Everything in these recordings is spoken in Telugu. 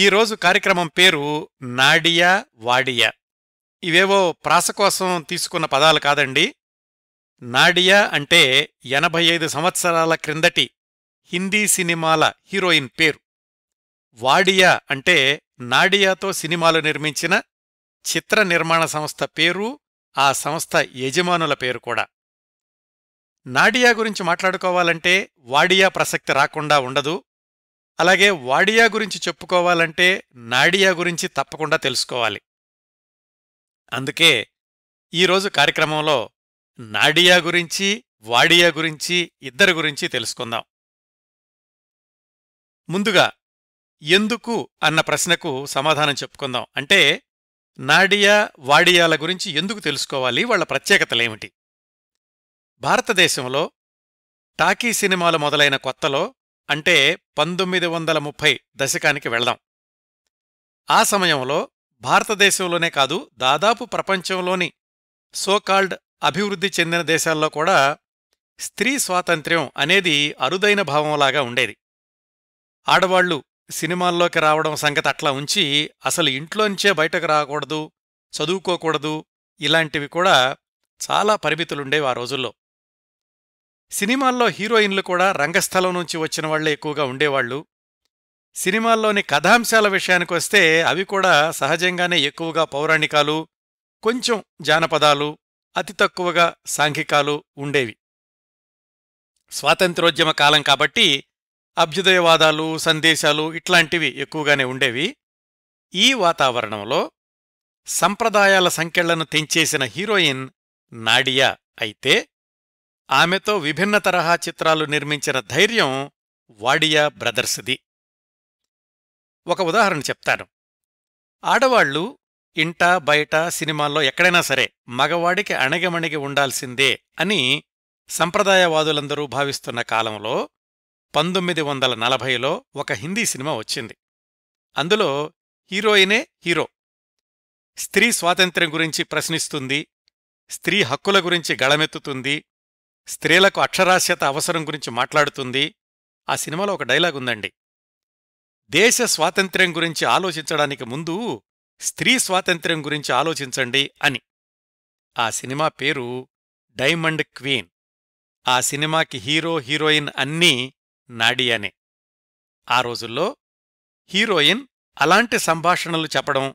ఈరోజు కార్యక్రమం పేరు నాడియా వాడియా ఇవేవో ప్రాస కోసం తీసుకున్న పదాలు కాదండి నాడియా అంటే ఎనభై ఐదు సంవత్సరాల క్రిందటి హిందీ సినిమాల హీరోయిన్ పేరు వాడియా అంటే నాడియాతో సినిమాలు నిర్మించిన చిత్ర నిర్మాణ సంస్థ పేరు ఆ సంస్థ యజమానుల పేరు కూడా నాడియా గురించి మాట్లాడుకోవాలంటే వాడియా ప్రసక్తి రాకుండా ఉండదు అలాగే వాడియా గురించి చెప్పుకోవాలంటే నాడియా గురించి తప్పకుండా తెలుసుకోవాలి అందుకే ఈరోజు కార్యక్రమంలో నాడియా గురించి వాడియా గురించి ఇద్దరి గురించి తెలుసుకుందాం ముందుగా ఎందుకు అన్న ప్రశ్నకు సమాధానం చెప్పుకుందాం అంటే నాడియా వాడియాల గురించి ఎందుకు తెలుసుకోవాలి వాళ్ల ప్రత్యేకతలేమిటి భారతదేశంలో టాకీ సినిమాలు మొదలైన కొత్తలో అంటే పంతొమ్మిది వందల ముప్పై దశకానికి వెళ్దాం ఆ సమయంలో భారతదేశంలోనే కాదు దాదాపు ప్రపంచంలోని సోకాల్డ్ అభివృద్ధి చెందిన దేశాల్లో కూడా స్త్రీ స్వాతంత్ర్యం అనేది అరుదైన భావంలాగా ఉండేది ఆడవాళ్లు సినిమాల్లోకి రావడం సంగతి అట్లా ఉంచి అసలు ఇంట్లోంచే బయటకు రాకూడదు చదువుకోకూడదు ఇలాంటివి కూడా చాలా పరిమితులుండేవి ఆ రోజుల్లో సినిమాల్లో హీరోయిన్లు కూడా రంగస్థలం నుంచి వచ్చిన వాళ్లే ఎక్కువగా ఉండేవాళ్లు సినిమాల్లోని కథాంశాల విషయానికొస్తే అవి కూడా సహజంగానే ఎక్కువగా పౌరాణికాలు కొంచెం జానపదాలు అతి తక్కువగా సాంఘికాలు ఉండేవి స్వాతంత్రోద్యమ కాలం కాబట్టి అభ్యుదయవాదాలు సందేశాలు ఇట్లాంటివి ఎక్కువగానే ఉండేవి ఈ వాతావరణంలో సంప్రదాయాల సంఖ్యలను తెంచేసిన హీరోయిన్ నాడియా అయితే ఆమెతో విభిన్న తరహా చిత్రాలు నిర్మించిన ధైర్యం వాడియా బ్రదర్స్ది ఒక ఉదాహరణ చెప్తాను ఆడవాళ్లు ఇంటా బయట సినిమాల్లో ఎక్కడైనా సరే మగవాడికి అణగమణిగి ఉండాల్సిందే అని సంప్రదాయవాదులందరూ భావిస్తున్న కాలంలో పంతొమ్మిది వందల నలభైలో ఒక హిందీ సినిమా వచ్చింది అందులో హీరోయినే హీరో స్త్రీ స్వాతంత్ర్యం గురించి ప్రశ్నిస్తుంది స్త్రీ హక్కుల గురించి గళమెత్తుతుంది స్త్రీలకు అక్షరాస్యత అవసరం గురించి మాట్లాడుతుంది ఆ సినిమాలో ఒక డైలాగ్ ఉందండి దేశ స్వాతంత్ర్యం గురించి ఆలోచించడానికి ముందు స్త్రీ స్వాతంత్ర్యం గురించి ఆలోచించండి అని ఆ సినిమా పేరు డైమండ్ క్వీన్ ఆ సినిమాకి హీరో హీరోయిన్ అన్నీ నాడియానే ఆ రోజుల్లో హీరోయిన్ అలాంటి సంభాషణలు చెప్పడం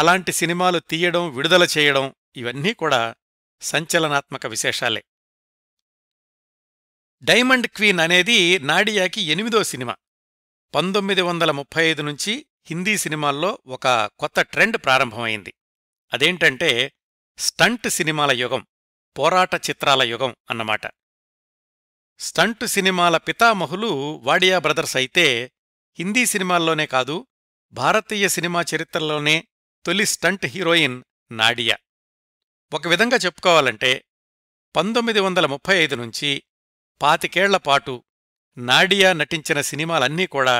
అలాంటి సినిమాలు తీయడం విడుదల చేయడం ఇవన్నీ కూడా సంచలనాత్మక విశేషాలే డైమండ్ క్వీన్ అనేది నాడియాకి ఎనిమిదో సినిమా పంతొమ్మిది వందల ముప్పై ఐదు నుంచి హిందీ సినిమాల్లో ఒక కొత్త ట్రెండ్ ప్రారంభమైంది అదేంటంటే స్టంట్ సినిమాల యుగం పోరాట చిత్రాల యుగం అన్నమాట స్టంట్ సినిమాల పితామహులు వాడియా బ్రదర్స్ అయితే హిందీ సినిమాల్లోనే కాదు భారతీయ సినిమా చరిత్రలోనే తొలి స్టంట్ హీరోయిన్ నాడియా ఒక విధంగా చెప్పుకోవాలంటే పంతొమ్మిది వందల ముప్పై ఐదు నుంచి పాతికేళ్లపాటు నాడియా నటించిన సినిమాలన్నీ కూడా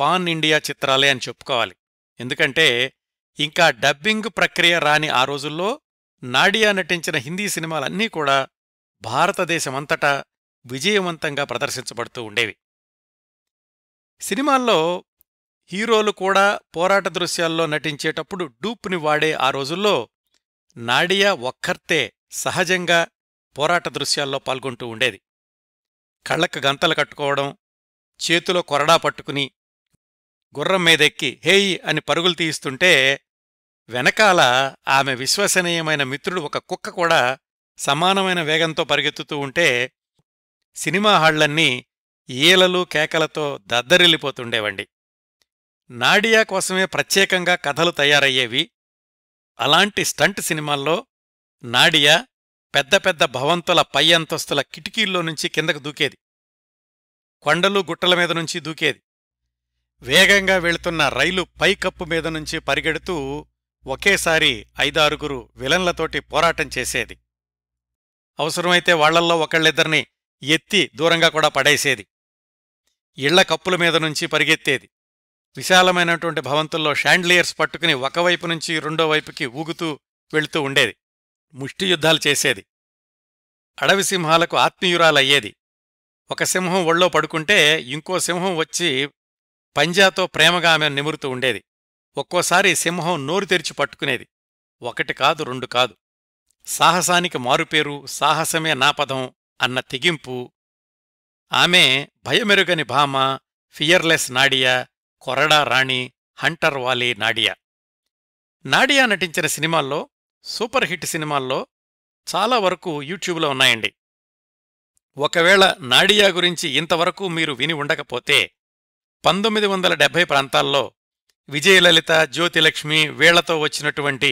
పాన్ ఇండియా చిత్రాలే అని చెప్పుకోవాలి ఎందుకంటే ఇంకా డబ్బింగ్ ప్రక్రియ రాని ఆ రోజుల్లో నాడియా నటించిన హిందీ సినిమాలన్నీ కూడా భారతదేశమంతటా విజయవంతంగా ప్రదర్శించబడుతూ ఉండేవి సినిమాల్లో హీరోలు కూడా పోరాట దృశ్యాల్లో నటించేటప్పుడు డూప్ని వాడే ఆ రోజుల్లో నాడియా ఒక్కర్తే సహజంగా పోరాట దృశ్యాల్లో పాల్గొంటూ ఉండేది కళ్ళకు గంతలు కట్టుకోవడం చేతిలో కొరడా పట్టుకుని గుర్రం మీదెక్కి హేయ్ అని పరుగులు తీయిస్తుంటే వెనకాల ఆమె విశ్వసనీయమైన మిత్రుడు ఒక కుక్క కూడా సమానమైన వేగంతో పరిగెత్తుతూ ఉంటే సినిమా హాళ్లన్నీ ఈలలు కేకలతో దద్దరిల్లిపోతుండేవండి నాడియా కోసమే ప్రత్యేకంగా కథలు తయారయ్యేవి అలాంటి స్టంట్ సినిమాల్లో నాడియా పెద్ద పెద్ద భవంతుల పై అంతస్తుల కిటికీల్లో నుంచి కిందకు దూకేది కొండలు గుట్టల మీద నుంచి దూకేది వేగంగా వెళుతున్న రైలు పైకప్పు మీద నుంచి పరిగెడుతూ ఒకేసారి ఐదారుగురు విలన్లతోటి పోరాటం చేసేది అవసరమైతే వాళ్లల్లో ఒకళ్ళిద్దరిని ఎత్తి దూరంగా కూడా పడేసేది ఇళ్ల కప్పుల మీద నుంచి పరిగెత్తేది విశాలమైనటువంటి భవంతుల్లో షాండ్లియర్స్ పట్టుకుని ఒకవైపు నుంచి రెండో వైపుకి ఊగుతూ వెళుతూ ఉండేది ముష్టియుద్ధాలు చేసేది అడవి సింహాలకు ఆత్మీయురాలయ్యేది ఒక సింహం ఒళ్ళో పడుకుంటే ఇంకో సింహం వచ్చి పంజాతో ప్రేమగా ఆమె నిమురుతూ ఉండేది ఒక్కోసారి సింహం నోరు తెరిచి పట్టుకునేది ఒకటి కాదు రెండు కాదు సాహసానికి మారుపేరు సాహసమే నాపదం అన్న తెగింపు ఆమె భయమెరుగని భామ ఫియర్లెస్ నాడియా కొరడా రాణి హంటర్ వాలీ నాడియా నాడియా నటించిన సినిమాల్లో సూపర్ హిట్ సినిమాల్లో చాలా వరకు యూట్యూబ్లో ఉన్నాయండి ఒకవేళ నాడియా గురించి ఇంతవరకు మీరు విని ఉండకపోతే పంతొమ్మిది వందల డెబ్బై ప్రాంతాల్లో విజయలలిత జ్యోతిలక్ష్మి వీళ్లతో వచ్చినటువంటి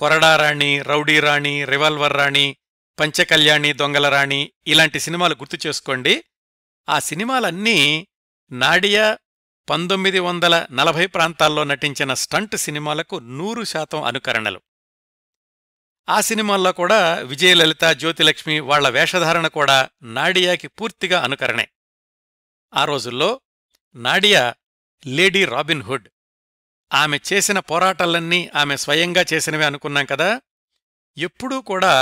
కొరడారాణి రౌడీరాణి రివాల్వర్ రాణి పంచకళ్యాణి దొంగలరాణి ఇలాంటి సినిమాలు గుర్తు చేసుకోండి ఆ సినిమాలన్నీ నాడియా పంతొమ్మిది వందల నలభై ప్రాంతాల్లో నటించిన స్టంట్ సినిమాలకు నూరు శాతం అనుకరణలు ఆ సినిమాల్లో కూడా విజయలలిత జ్యోతిలక్ష్మి వాళ్ల వేషధారణ కూడా నాడియాకి పూర్తిగా అనుకరణే ఆ రోజుల్లో నాడియా లేడీ రాబిన్హుడ్ ఆమె చేసిన పోరాటాలన్నీ ఆమె స్వయంగా చేసినవే అనుకున్నాం కదా ఎప్పుడూ కూడా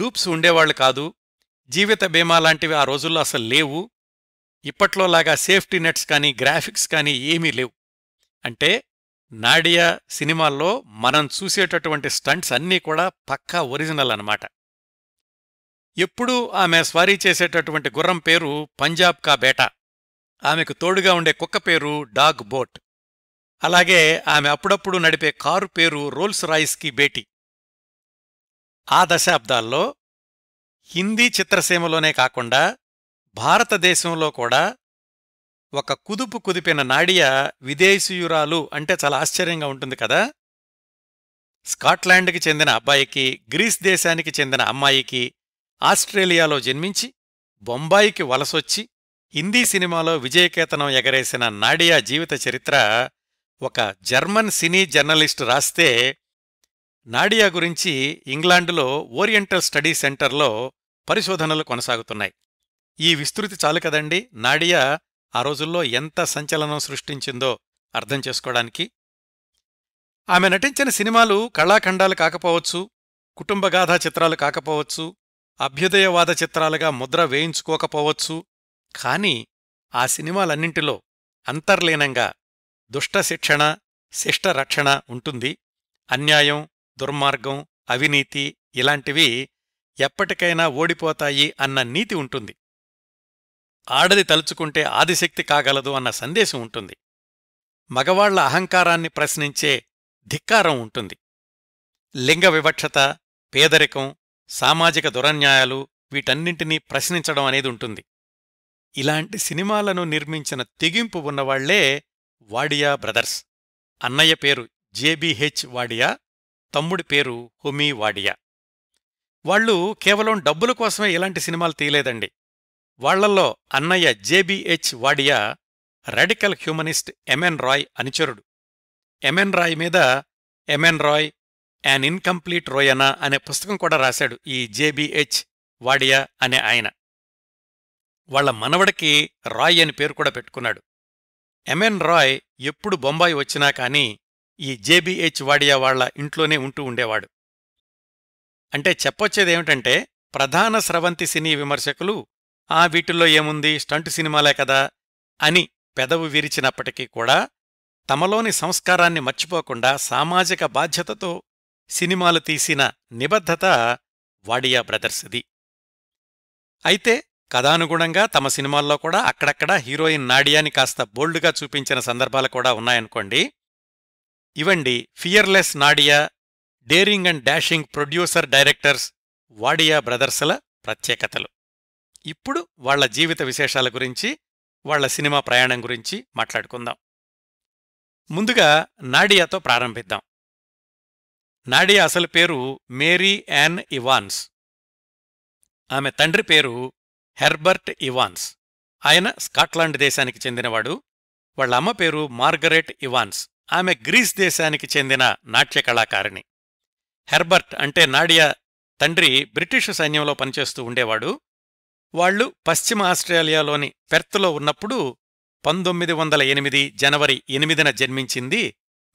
డూప్స్ ఉండేవాళ్లు కాదు జీవిత బీమా లాంటివి ఆ రోజుల్లో అసలు లేవు ఇప్పట్లోలాగా సేఫ్టీ నెట్స్ కానీ గ్రాఫిక్స్ కానీ ఏమీ లేవు అంటే నాడియా సినిమాల్లో మనం చూసేటటువంటి స్టంట్స్ అన్నీ కూడా పక్కా ఒరిజినల్ అనమాట ఎప్పుడూ ఆమె స్వారీ చేసేటటువంటి గుర్రం పేరు పంజాబ్ కా బేటా ఆమెకు తోడుగా ఉండే కుక్క పేరు డాగ్ బోట్ అలాగే ఆమె అప్పుడప్పుడు నడిపే కారు పేరు రోల్స్ రాయిస్కి బేటీ ఆ దశాబ్దాల్లో హిందీ చిత్రసీమలోనే కాకుండా భారతదేశంలో కూడా ఒక కుదుపు కుదిపిన నాడియా విదేశీయురాలు అంటే చాలా ఆశ్చర్యంగా ఉంటుంది కదా స్కాట్లాండ్కి చెందిన అబ్బాయికి గ్రీస్ దేశానికి చెందిన అమ్మాయికి ఆస్ట్రేలియాలో జన్మించి బొంబాయికి వలసొచ్చి హిందీ సినిమాలో విజయకేతనం ఎగరేసిన నాడియా జీవిత చరిత్ర ఒక జర్మన్ సినీ జర్నలిస్టు రాస్తే నాడియా గురించి ఇంగ్లాండులో ఓరియంటల్ స్టడీ సెంటర్లో పరిశోధనలు కొనసాగుతున్నాయి ఈ విస్తృతి చాలు కదండి నాడియా ఆ రోజుల్లో ఎంత సంచలనం సృష్టించిందో అర్థం చేసుకోవడానికి ఆమె నటించిన సినిమాలు కళాఖండాలు కాకపోవచ్చు కుటుంబగాథా చిత్రాలు కాకపోవచ్చు అభ్యుదయవాద చిత్రాలుగా ముద్ర వేయించుకోకపోవచ్చు కాని ఆ సినిమాలన్నింటిలో అంతర్లీనంగా దుష్ట శిష్టరక్షణ ఉంటుంది అన్యాయం దుర్మార్గం అవినీతి ఇలాంటివి ఎప్పటికైనా ఓడిపోతాయి అన్న నీతి ఉంటుంది ఆడది తలుచుకుంటే ఆదిశక్తి కాగలదు అన్న సందేశం ఉంటుంది మగవాళ్ల అహంకారాన్ని ప్రశ్నించే ధిక్కారం ఉంటుంది లింగ వివక్షత పేదరికం సామాజిక దురన్యాయాలు వీటన్నింటినీ ప్రశ్నించడం అనేది ఉంటుంది ఇలాంటి సినిమాలను నిర్మించిన తెగింపు ఉన్నవాళ్లే వాడియా బ్రదర్స్ అన్నయ్య పేరు జేబీహెచ్ వాడియా తమ్ముడి పేరు హుమీ వాడియా వాళ్ళు కేవలం డబ్బుల కోసమే ఇలాంటి సినిమాలు తీయలేదండి వాళ్లల్లో అన్నయ్య JBH Wadia radical humanist M N Roy అనుచరుడు ఎమెన్ రాయ్ మీద ఎమెన్ రాయ్ యాన్ ఇన్కంప్లీట్ రోయనా అనే పుస్తకం కూడా రాశాడు ఈ జేబిహెచ్ వాడియా అనే ఆయన వాళ్ల మనవడికి రాయ్ అని పేరు కూడా పెట్టుకున్నాడు ఎమెన్ రాయ్ ఎప్పుడు బొంబాయి వచ్చినా కానీ ఈ జేబిహెచ్ వాడియా వాళ్ల ఇంట్లోనే ఉంటూ ఉండేవాడు అంటే చెప్పొచ్చేదేమిటంటే ప్రధాన స్రవంతి సినీ విమర్శకులు ఆ వీటిల్లో ఏముంది స్టంట్ సినిమాలే కదా అని పెదవు విరిచినప్పటికీ కూడా తమలోని సంస్కారాన్ని మర్చిపోకుండా సామాజిక బాధ్యతతో సినిమాలు తీసిన నిబద్ధత వాడియా బ్రదర్స్ది అయితే కథానుగుణంగా తమ సినిమాల్లో కూడా అక్కడక్కడా హీరోయిన్ నాడియాని కాస్త బోల్డ్గా చూపించిన సందర్భాలు కూడా ఉన్నాయనుకోండి ఇవండి fearless Nadia daring and dashing producer directors Wadia బ్రదర్స్ల ప్రత్యేకతలు ఇప్పుడు వాళ్ల జీవిత విశేషాల గురించి వాళ్ల సినిమా ప్రయాణం గురించి మాట్లాడుకుందాం ముందుగా నాడియాతో ప్రారంభిద్దాం నాడియా అసలు పేరు మేరీ యాన్ ఇవాన్స్ ఆమె తండ్రి పేరు హెర్బర్ట్ ఇవాన్స్ ఆయన స్కాట్లాండ్ దేశానికి చెందినవాడు వాళ్ళ అమ్మ పేరు మార్గరెట్ ఇవాన్స్ ఆమె గ్రీస్ దేశానికి చెందిన నాట్య కళాకారిణి హెర్బర్ట్ అంటే నాడియా తండ్రి బ్రిటిషు సైన్యంలో పనిచేస్తూ ఉండేవాడు వాళ్లు పశ్చిమ ఆస్ట్రేలియాలోని పెర్త్లో ఉన్నప్పుడు పంతొమ్మిది వందల ఎనిమిది జనవరి ఎనిమిదిన జన్మించింది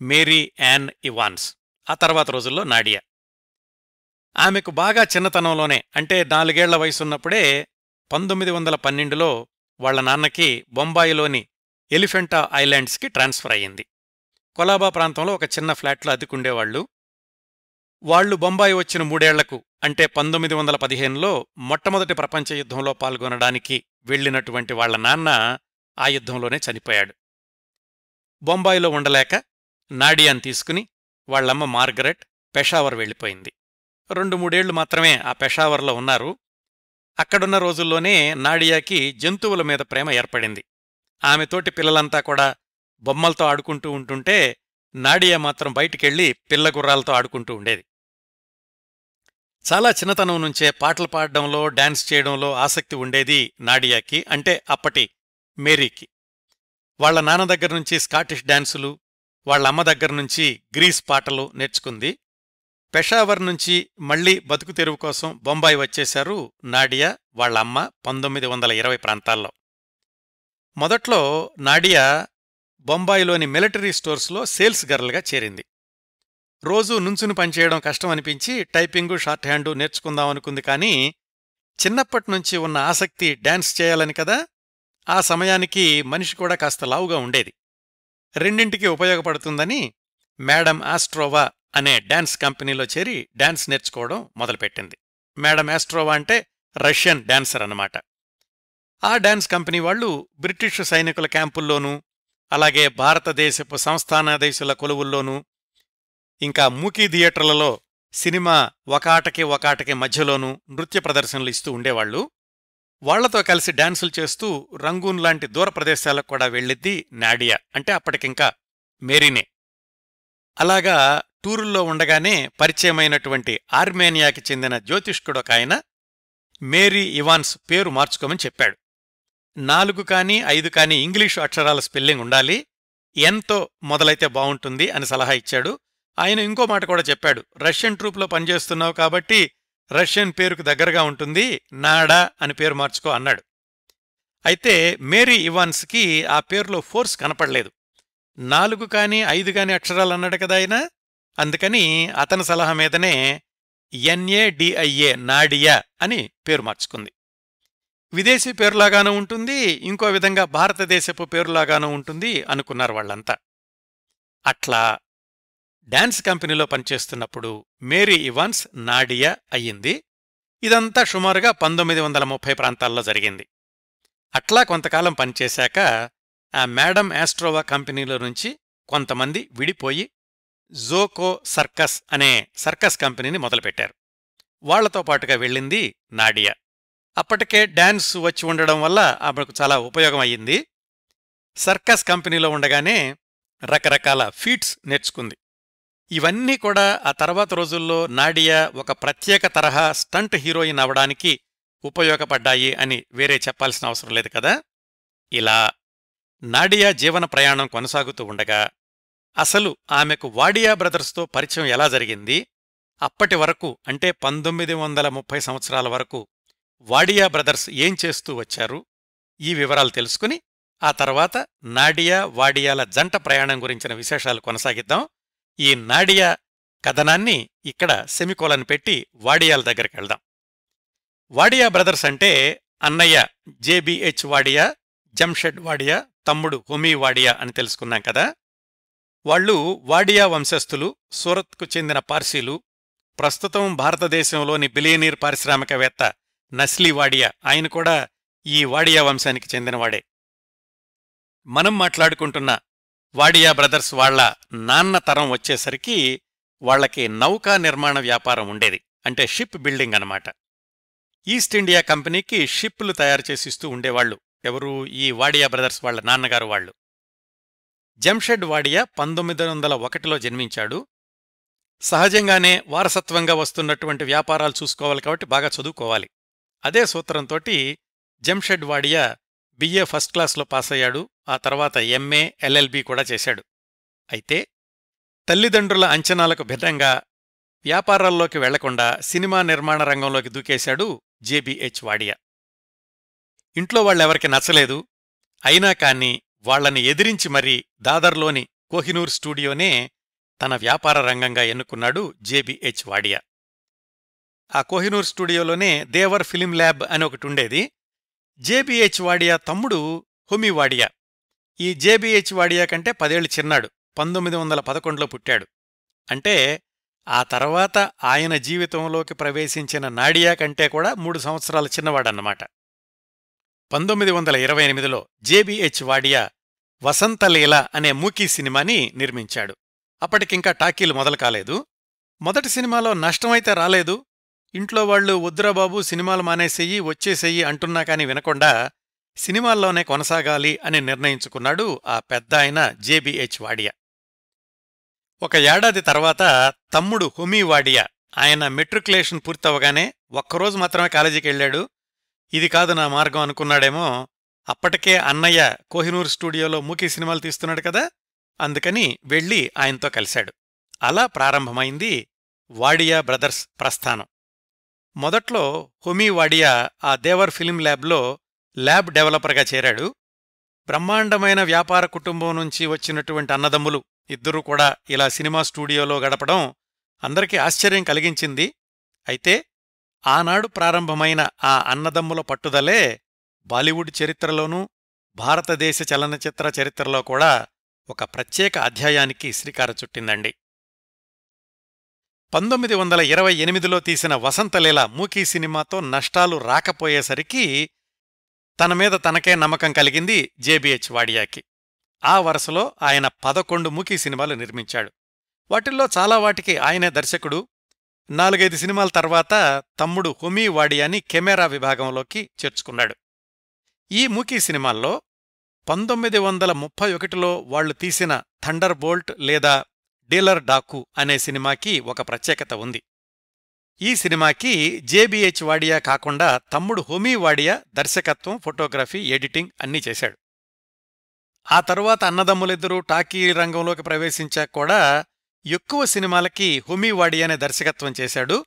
మేరీ యాన్ ఇవాన్స్ ఆ తర్వాత రోజుల్లో నాడియా ఆమెకు బాగా చిన్నతనంలోనే అంటే నాలుగేళ్ల వయసున్నప్పుడే పంతొమ్మిది వందల పన్నెండులో వాళ్ల నాన్నకి బొంబాయిలోని ఎలిఫెంటా ఐలాండ్స్కి ట్రాన్స్ఫర్ అయ్యింది కొలాబా ప్రాంతంలో ఒక చిన్న ఫ్లాట్లో అద్దుకుండేవాళ్లు వాళ్లు బొంబాయి వచ్చిన మూడేళ్లకు అంటే పంతొమ్మిది వందల పదిహేనులో మొట్టమొదటి ప్రపంచ యుద్ధంలో పాల్గొనడానికి వెళ్లినటువంటి వాళ్ల నాన్న ఆ యుద్ధంలోనే చనిపోయాడు బొంబాయిలో ఉండలేక నాడియాన్ తీసుకుని వాళ్లమ్మ మార్గరెట్ పెషావర్ వెళ్ళిపోయింది రెండు మూడేళ్లు మాత్రమే ఆ పెషావర్లో ఉన్నారు అక్కడున్న రోజుల్లోనే నాడియాకి జంతువుల మీద ప్రేమ ఏర్పడింది ఆమెతోటి పిల్లలంతా కూడా బొమ్మలతో ఆడుకుంటూ ఉంటుంటే నాడియా మాత్రం బయటికెళ్ళి పిల్లగుర్రాలతో ఆడుకుంటూ ఉండేది చాలా చిన్నతనం నుంచే పాటలు పాడడంలో డాన్స్ చేయడంలో ఆసక్తి ఉండేది నాడియాకి అంటే అప్పటి మేరీకి వాళ్ల నాన్న దగ్గర నుంచి స్కాటిష్ డాన్సులు వాళ్ళ అమ్మ దగ్గర నుంచి గ్రీస్ పాటలు నేర్చుకుంది పెషావర్ నుంచి మళ్లీ బతుకు తెరువు కోసం బొంబాయి వచ్చేశారు నాడియా వాళ్లమ్మ పంతొమ్మిది వందల ఇరవై ప్రాంతాల్లో మొదట్లో నాడియా బొంబాయిలోని మిలిటరీ స్టోర్స్లో సేల్స్ గర్ల్గా చేరింది రోజూ నుంచుని పనిచేయడం కష్టం అనిపించి టైపింగు షార్ట్ హ్యాండు నేర్చుకుందాం అనుకుంది కానీ చిన్నప్పటినుంచి ఉన్న ఆసక్తి డాన్స్ చేయాలని కదా ఆ సమయానికి మనిషి కూడా కాస్త లావుగా ఉండేది రెండింటికి ఉపయోగపడుతుందని మేడం ఆస్ట్రోవా అనే డాన్స్ కంపెనీలో చేరి డాన్స్ నేర్చుకోవడం మొదలుపెట్టింది మేడం ఆస్ట్రోవా అంటే రష్యన్ డాన్సర్ అన్నమాట ఆ డాన్స్ కంపెనీ వాళ్ళు బ్రిటిషు సైనికుల క్యాంపుల్లోనూ అలాగే భారతదేశపు సంస్థానాదేశుల కొలువుల్లోనూ ఇంకా మూకీ థియేటర్లలో సినిమా ఒకాటకి ఒకాటకి మధ్యలోనూ నృత్య ప్రదర్శనలు ఇస్తూ ఉండేవాళ్లు వాళ్లతో కలిసి డాన్సులు చేస్తూ రంగూన్ లాంటి దూర ప్రదేశాలకు కూడా వెళ్ళిద్ది నాడియా అంటే అప్పటికింకా మేరీనే అలాగా టూరుల్లో ఉండగానే పరిచయమైనటువంటి ఆర్మేనియాకి చెందిన జ్యోతిష్కుడొక ఆయన మేరీ ఇవాన్స్ పేరు మార్చుకోమని చెప్పాడు నాలుగు కానీ ఐదు కానీ ఇంగ్లీషు అక్షరాల స్పెల్లింగ్ ఉండాలి ఎంతో మొదలైతే బావుంటుంది అని సలహా ఇచ్చాడు ఆయన ఇంకో మాట కూడా చెప్పాడు రష్యన్ ట్రూప్లో పనిచేస్తున్నావు కాబట్టి రష్యన్ పేరుకు దగ్గరగా ఉంటుంది నాడా అని పేరు మార్చుకో అన్నాడు అయితే మేరీ ఇవాన్స్కి ఆ పేరులో ఫోర్స్ కనపడలేదు నాలుగు కానీ ఐదు కానీ అక్షరాలు అన్నాడు కదా ఆయన అందుకని అతని సలహా మీదనే ఎన్ఏడిఐఏ నాడియా అని పేరు మార్చుకుంది విదేశీ పేరులాగానూ ఉంటుంది ఇంకో విధంగా భారతదేశపు పేరులాగానూ ఉంటుంది అనుకున్నారు వాళ్ళంతా అట్లా డాన్స్ కంపెనీలో పనిచేస్తున్నప్పుడు మేరీ ఇవాన్స్ నాడియా అయ్యింది ఇదంతా సుమారుగా పంతొమ్మిది వందల ముప్పై ప్రాంతాల్లో జరిగింది అట్లా కొంతకాలం పనిచేశాక ఆ మేడం ఆస్ట్రోవా కంపెనీలో నుంచి కొంతమంది విడిపోయి జోకో సర్కస్ అనే సర్కస్ కంపెనీని మొదలుపెట్టారు వాళ్లతో పాటుగా వెళ్ళింది నాడియా అప్పటికే డాన్స్ వచ్చి ఉండడం వల్ల ఆమెకు చాలా ఉపయోగం అయ్యింది సర్కస్ కంపెనీలో ఉండగానే రకరకాల ఫీట్స్ నేర్చుకుంది ఇవన్నీ కూడా ఆ తర్వాత రోజుల్లో నాడియా ఒక ప్రత్యేక తరహా స్టంట్ హీరోయిన్ అవడానికి ఉపయోగపడ్డాయి అని వేరే చెప్పాల్సిన అవసరం లేదు కదా ఇలా నాడియా జీవన ప్రయాణం కొనసాగుతూ ఉండగా అసలు ఆమెకు వాడియా బ్రదర్స్తో పరిచయం ఎలా జరిగింది అప్పటి వరకు అంటే పంతొమ్మిది వందల ముప్పై సంవత్సరాల వరకు వాడియా బ్రదర్స్ ఏం చేస్తూ వచ్చారు ఈ వివరాలు తెలుసుకుని ఆ తర్వాత నాడియా వాడియాల జంట ప్రయాణం గురించిన విశేషాలు కొనసాగిద్దాం ఈ నాడియా కథనాన్ని ఇక్కడ సెమికోలను పెట్టి వాడియాల దగ్గరికి వెళ్దాం వాడియా బ్రదర్స్ అంటే అన్నయ్య జేబిహెచ్ వాడియా జంషెడ్ వాడియా తమ్ముడు హోమీ వాడియా అని తెలుసుకున్నాం కదా వాళ్ళు వాడియా వంశస్థులు సూరత్కు చెందిన పార్సీలు ప్రస్తుతం భారతదేశంలోని బిలియనీర్ పారిశ్రామికవేత్త నస్లీ వాడియా ఆయన కూడా ఈ వాడియా వంశానికి చెందినవాడే మనం మాట్లాడుకుంటున్న వాడియా బ్రదర్స్ వాళ్ల నాన్న తరం వచ్చేసరికి వాళ్లకి నౌకా నిర్మాణ వ్యాపారం ఉండేది అంటే షిప్ బిల్డింగ్ అనమాట ఈస్ట్ ఇండియా కంపెనీకి షిప్లు తయారు చేసిస్తూ ఉండేవాళ్లు ఎవరు ఈ వాడియా బ్రదర్స్ వాళ్ల నాన్నగారు వాళ్ళు జంషెడ్ వాడియా పంతొమ్మిది వందల ఒకటిలో జన్మించాడు సహజంగానే వారసత్వంగా వస్తున్నటువంటి వ్యాపారాలు చూసుకోవాలి కాబట్టి బాగా చదువుకోవాలి అదే సూత్రంతోటి జంషెడ్ వాడియా బిఏ ఫస్ట్ క్లాస్లో పాస్ అయ్యాడు ఆ తర్వాత ఎంఏ ఎల్ఎల్బి కూడా చేశాడు అయితే తల్లిదండ్రుల అంచనాలకు భిన్నంగా వ్యాపారాల్లోకి వెళ్లకుండా సినిమా నిర్మాణ రంగంలోకి దూకేశాడు జేబీహెచ్ వాడియా ఇంట్లో వాళ్ళెవరికి నచ్చలేదు అయినా కాని వాళ్లని ఎదిరించి మరీ దాదర్లోని కోహినూర్ స్టూడియోనే తన వ్యాపార రంగంగా ఎన్నుకున్నాడు జేబీహెచ్ వాడియా ఆ కోహినూర్ స్టూడియోలోనే దేవర్ ఫిలిం ల్యాబ్ అని ఒకటి ఉండేది జేబిహెచ్ వాడియా తమ్ముడు హుమి వాడియా ఈ జేబిహెచ్ వాడియా కంటే పదేళ్లు చిన్నాడు పంతొమ్మిది వందల పదకొండులో పుట్టాడు అంటే ఆ తర్వాత ఆయన జీవితంలోకి ప్రవేశించిన నాడియా కంటే కూడా మూడు సంవత్సరాల చిన్నవాడన్నమాట పంతొమ్మిది వందల ఇరవై ఎనిమిదిలో జేబిహెచ్ వాడియా వసంతలీల అనే మూకీ సినిమాని నిర్మించాడు అప్పటికింకా టాకీలు మొదలు కాలేదు మొదటి సినిమాలో నష్టమైతే రాలేదు ఇంట్లో వాళ్ళు ఉద్రబాబు సినిమాలు మానేసేయి వచ్చేసేయి అంటున్నా కాని వినకుండా సినిమాల్లోనే కొనసాగాలి అని నిర్ణయించుకున్నాడు ఆ పెద్ద ఆయన జేబిహెచ్ వాడియా ఒక ఏడాది తర్వాత తమ్ముడు హుమీ వాడియా ఆయన మెట్రికులేషన్ పూర్తవగానే ఒక్కరోజు మాత్రమే కాలేజీకి ఇది కాదు నా మార్గం అనుకున్నాడేమో అప్పటికే అన్నయ్య కోహినూర్ స్టూడియోలో మూకీ సినిమాలు తీస్తున్నాడు కదా అందుకని వెళ్ళి ఆయనతో కలిశాడు అలా ప్రారంభమైంది వాడియా బ్రదర్స్ ప్రస్థానం మొదట్లో హోమీ వాడియా ఆ దేవర్ ఫిల్మ్ ల్యాబ్లో ల్యాబ్ డెవలపర్గా చేరాడు బ్రహ్మాండమైన వ్యాపార కుటుంబం నుంచి వచ్చినటువంటి అన్నదమ్ములు ఇద్దరూ కూడా ఇలా సినిమా స్టూడియోలో గడపడం అందరికీ ఆశ్చర్యం కలిగించింది అయితే ఆనాడు ప్రారంభమైన ఆ అన్నదమ్ముల పట్టుదలే బాలీవుడ్ చరిత్రలోనూ భారతదేశ చలనచిత్ర చరిత్రలో కూడా ఒక ప్రత్యేక అధ్యాయానికి శ్రీకారం చుట్టిందండి పంతొమ్మిది వందల ఇరవై ఎనిమిదిలో తీసిన వసంతలీల మూకీ సినిమాతో నష్టాలు రాకపోయేసరికి తన మీద తనకే నమ్మకం కలిగింది జేబిహెచ్ వాడియాకి ఆ వరుసలో ఆయన పదకొండు మూకీ సినిమాలు నిర్మించాడు వాటిల్లో చాలా వాటికి ఆయనే దర్శకుడు నాలుగైదు సినిమాల తర్వాత తమ్ముడు హుమీ వాడియాని కెమెరా విభాగంలోకి చేర్చుకున్నాడు ఈ మూకీ సినిమాల్లో పంతొమ్మిది వందల ముప్పై ఒకటిలో వాళ్లు తీసిన థండర్ బోల్ట్ లేదా డీలర్ డాకు అనే సినిమాకి ఒక ప్రత్యేకత ఉంది ఈ సినిమాకి జేబీహెచ్ వాడియా కాకుండా తమ్ముడు హోమీ వాడియా దర్శకత్వం ఫోటోగ్రఫీ ఎడిటింగ్ అన్నీ చేశాడు ఆ తరువాత అన్నదమ్ములిద్దరూ టాకీ రంగంలోకి ప్రవేశించాక కూడా ఎక్కువ సినిమాలకి హోమీ వాడియానే దర్శకత్వం చేశాడు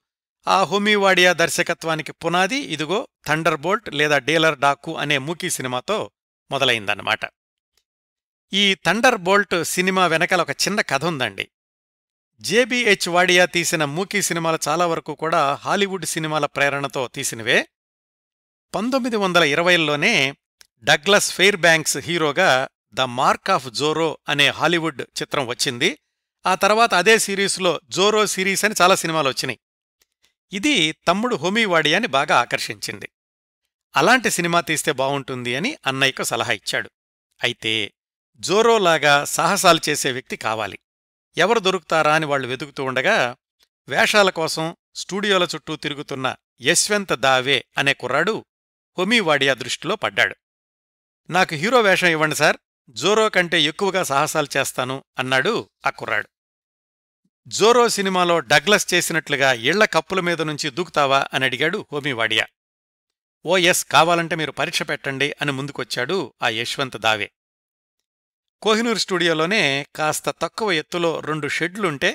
ఆ హోమీ వాడియా దర్శకత్వానికి పునాది ఇదిగో థండర్ బోల్ట్ లేదా డీలర్ డాకు అనే మూకీ సినిమాతో మొదలైందన్నమాట ఈ థండర్ బోల్ట్ సినిమా వెనకాల ఒక చిన్న కథ ఉందండి జేబిహెచ్ వాడియా తీసిన మూకీ సినిమాలు చాలా వరకు కూడా హాలీవుడ్ సినిమాల ప్రేరణతో తీసినవే పంతొమ్మిది వందల ఇరవైలోనే డగ్లస్ ఫెయిర్ బ్యాంక్స్ హీరోగా ద మార్క్ ఆఫ్ జోరో అనే హాలీవుడ్ చిత్రం వచ్చింది ఆ తర్వాత అదే సిరీస్లో జోరో సిరీస్ అని చాలా సినిమాలు వచ్చినాయి ఇది తమ్ముడు హోమీ వాడియాని బాగా ఆకర్షించింది అలాంటి సినిమా తీస్తే బావుంటుంది అని అన్నయ్యకు సలహా ఇచ్చాడు అయితే జోరోలాగా సాహసాలు చేసే వ్యక్తి కావాలి ఎవరు దొరుకుతారా అని వాళ్ళు వెతుకుతూ ఉండగా వేషాల కోసం స్టూడియోల చుట్టూ తిరుగుతున్న యశ్వంత్ దావే అనే కుర్రాడు హొమీవాడియా దృష్టిలో పడ్డాడు నాకు హీరో వేషం ఇవ్వండి సార్ జోరో కంటే ఎక్కువగా సాహసాలు చేస్తాను అన్నాడు ఆ కుర్రాడు జోరో సినిమాలో డగ్లస్ చేసినట్లుగా ఇళ్ల కప్పుల మీద నుంచి దూకుతావా అని అడిగాడు హోమీవాడియా ఓ ఎస్ కావాలంటే మీరు పరీక్ష పెట్టండి అని ముందుకొచ్చాడు ఆ యశ్వంత్ దావే కోహినూర్ స్టూడియోలోనే కాస్త తక్కువ ఎత్తులో రెండు షెడ్లుంటే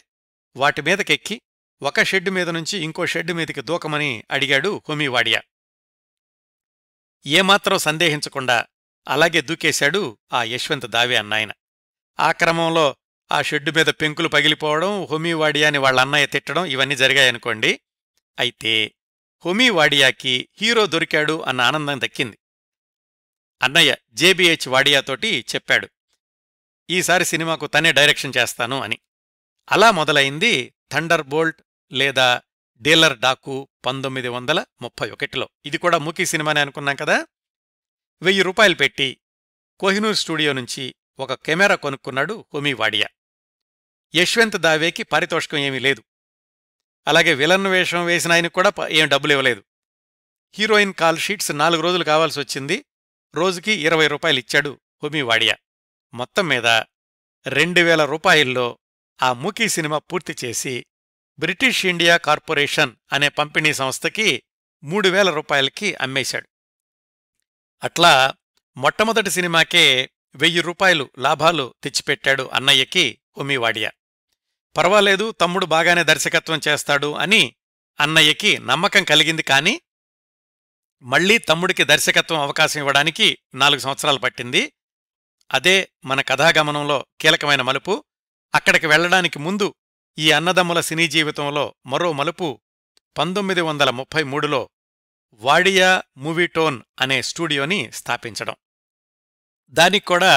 వాటి మీదకెక్కి ఒక షెడ్డు మీద నుంచి ఇంకో షెడ్డు మీదకి దూకమని అడిగాడు హోమీవాడియా ఏమాత్రం సందేహించకుండా అలాగే దూకేశాడు ఆ యశ్వంత్ దావే అన్నాయన ఆ క్రమంలో ఆ షెడ్డు మీద పెంకులు పగిలిపోవడం హోమీవాడియాని వాళ్ళన్నయ్య తిట్టడం ఇవన్నీ జరిగాయనుకోండి అయితే హోమీవాడియాకి హీరో దొరికాడు అన్న ఆనందం దక్కింది అన్నయ్య జేబీహెచ్ వాడియాతోటి చెప్పాడు ఈసారి సినిమాకు తనే డైరెక్షన్ చేస్తాను అని అలా మొదలైంది థండర్ బోల్ట్ లేదా డీలర్ డాకు పంతొమ్మిది వందల ముప్పై ఒకటిలో ఇది కూడా ముఖీ సినిమానే అనుకున్నాం కదా వెయ్యి రూపాయలు పెట్టి కోహినూర్ స్టూడియో నుంచి ఒక కెమెరా కొనుక్కున్నాడు హోమీ వాడియా యశ్వంత్ దావేకి పారితోషికం ఏమీ లేదు అలాగే విలన్ వేషం వేసిన ఆయనకు కూడా ఏం డబ్బులు ఇవ్వలేదు హీరోయిన్ కాల్ షీట్స్ నాలుగు రోజులు కావాల్సి వచ్చింది రోజుకి ఇరవై రూపాయలు ఇచ్చాడు హోమీ వాడియా మొత్తం మీద రెండు వేల రూపాయల్లో ఆ మూకీ సినిమా పూర్తి చేసి బ్రిటిష్ ఇండియా కార్పొరేషన్ అనే పంపిణీ సంస్థకి మూడు వేల రూపాయలకి అమ్మేశాడు అట్లా మొట్టమొదటి సినిమాకే వెయ్యి రూపాయలు లాభాలు తెచ్చిపెట్టాడు అన్నయ్యకి ఉమివాడియా పర్వాలేదు తమ్ముడు బాగానే దర్శకత్వం చేస్తాడు అని అన్నయ్యకి నమ్మకం కలిగింది కాని మళ్లీ తమ్ముడికి దర్శకత్వం అవకాశం ఇవ్వడానికి నాలుగు సంవత్సరాలు పట్టింది అదే మన కథాగమనంలో కీలకమైన మలుపు అక్కడికి వెళ్లడానికి ముందు ఈ అన్నదమ్ముల సినీ జీవితంలో మరో మలుపు పంతొమ్మిది వందల ముప్పై మూడులో వాడియా మూవీటోన్ అనే స్టూడియోని స్థాపించడం దానిక్కూడా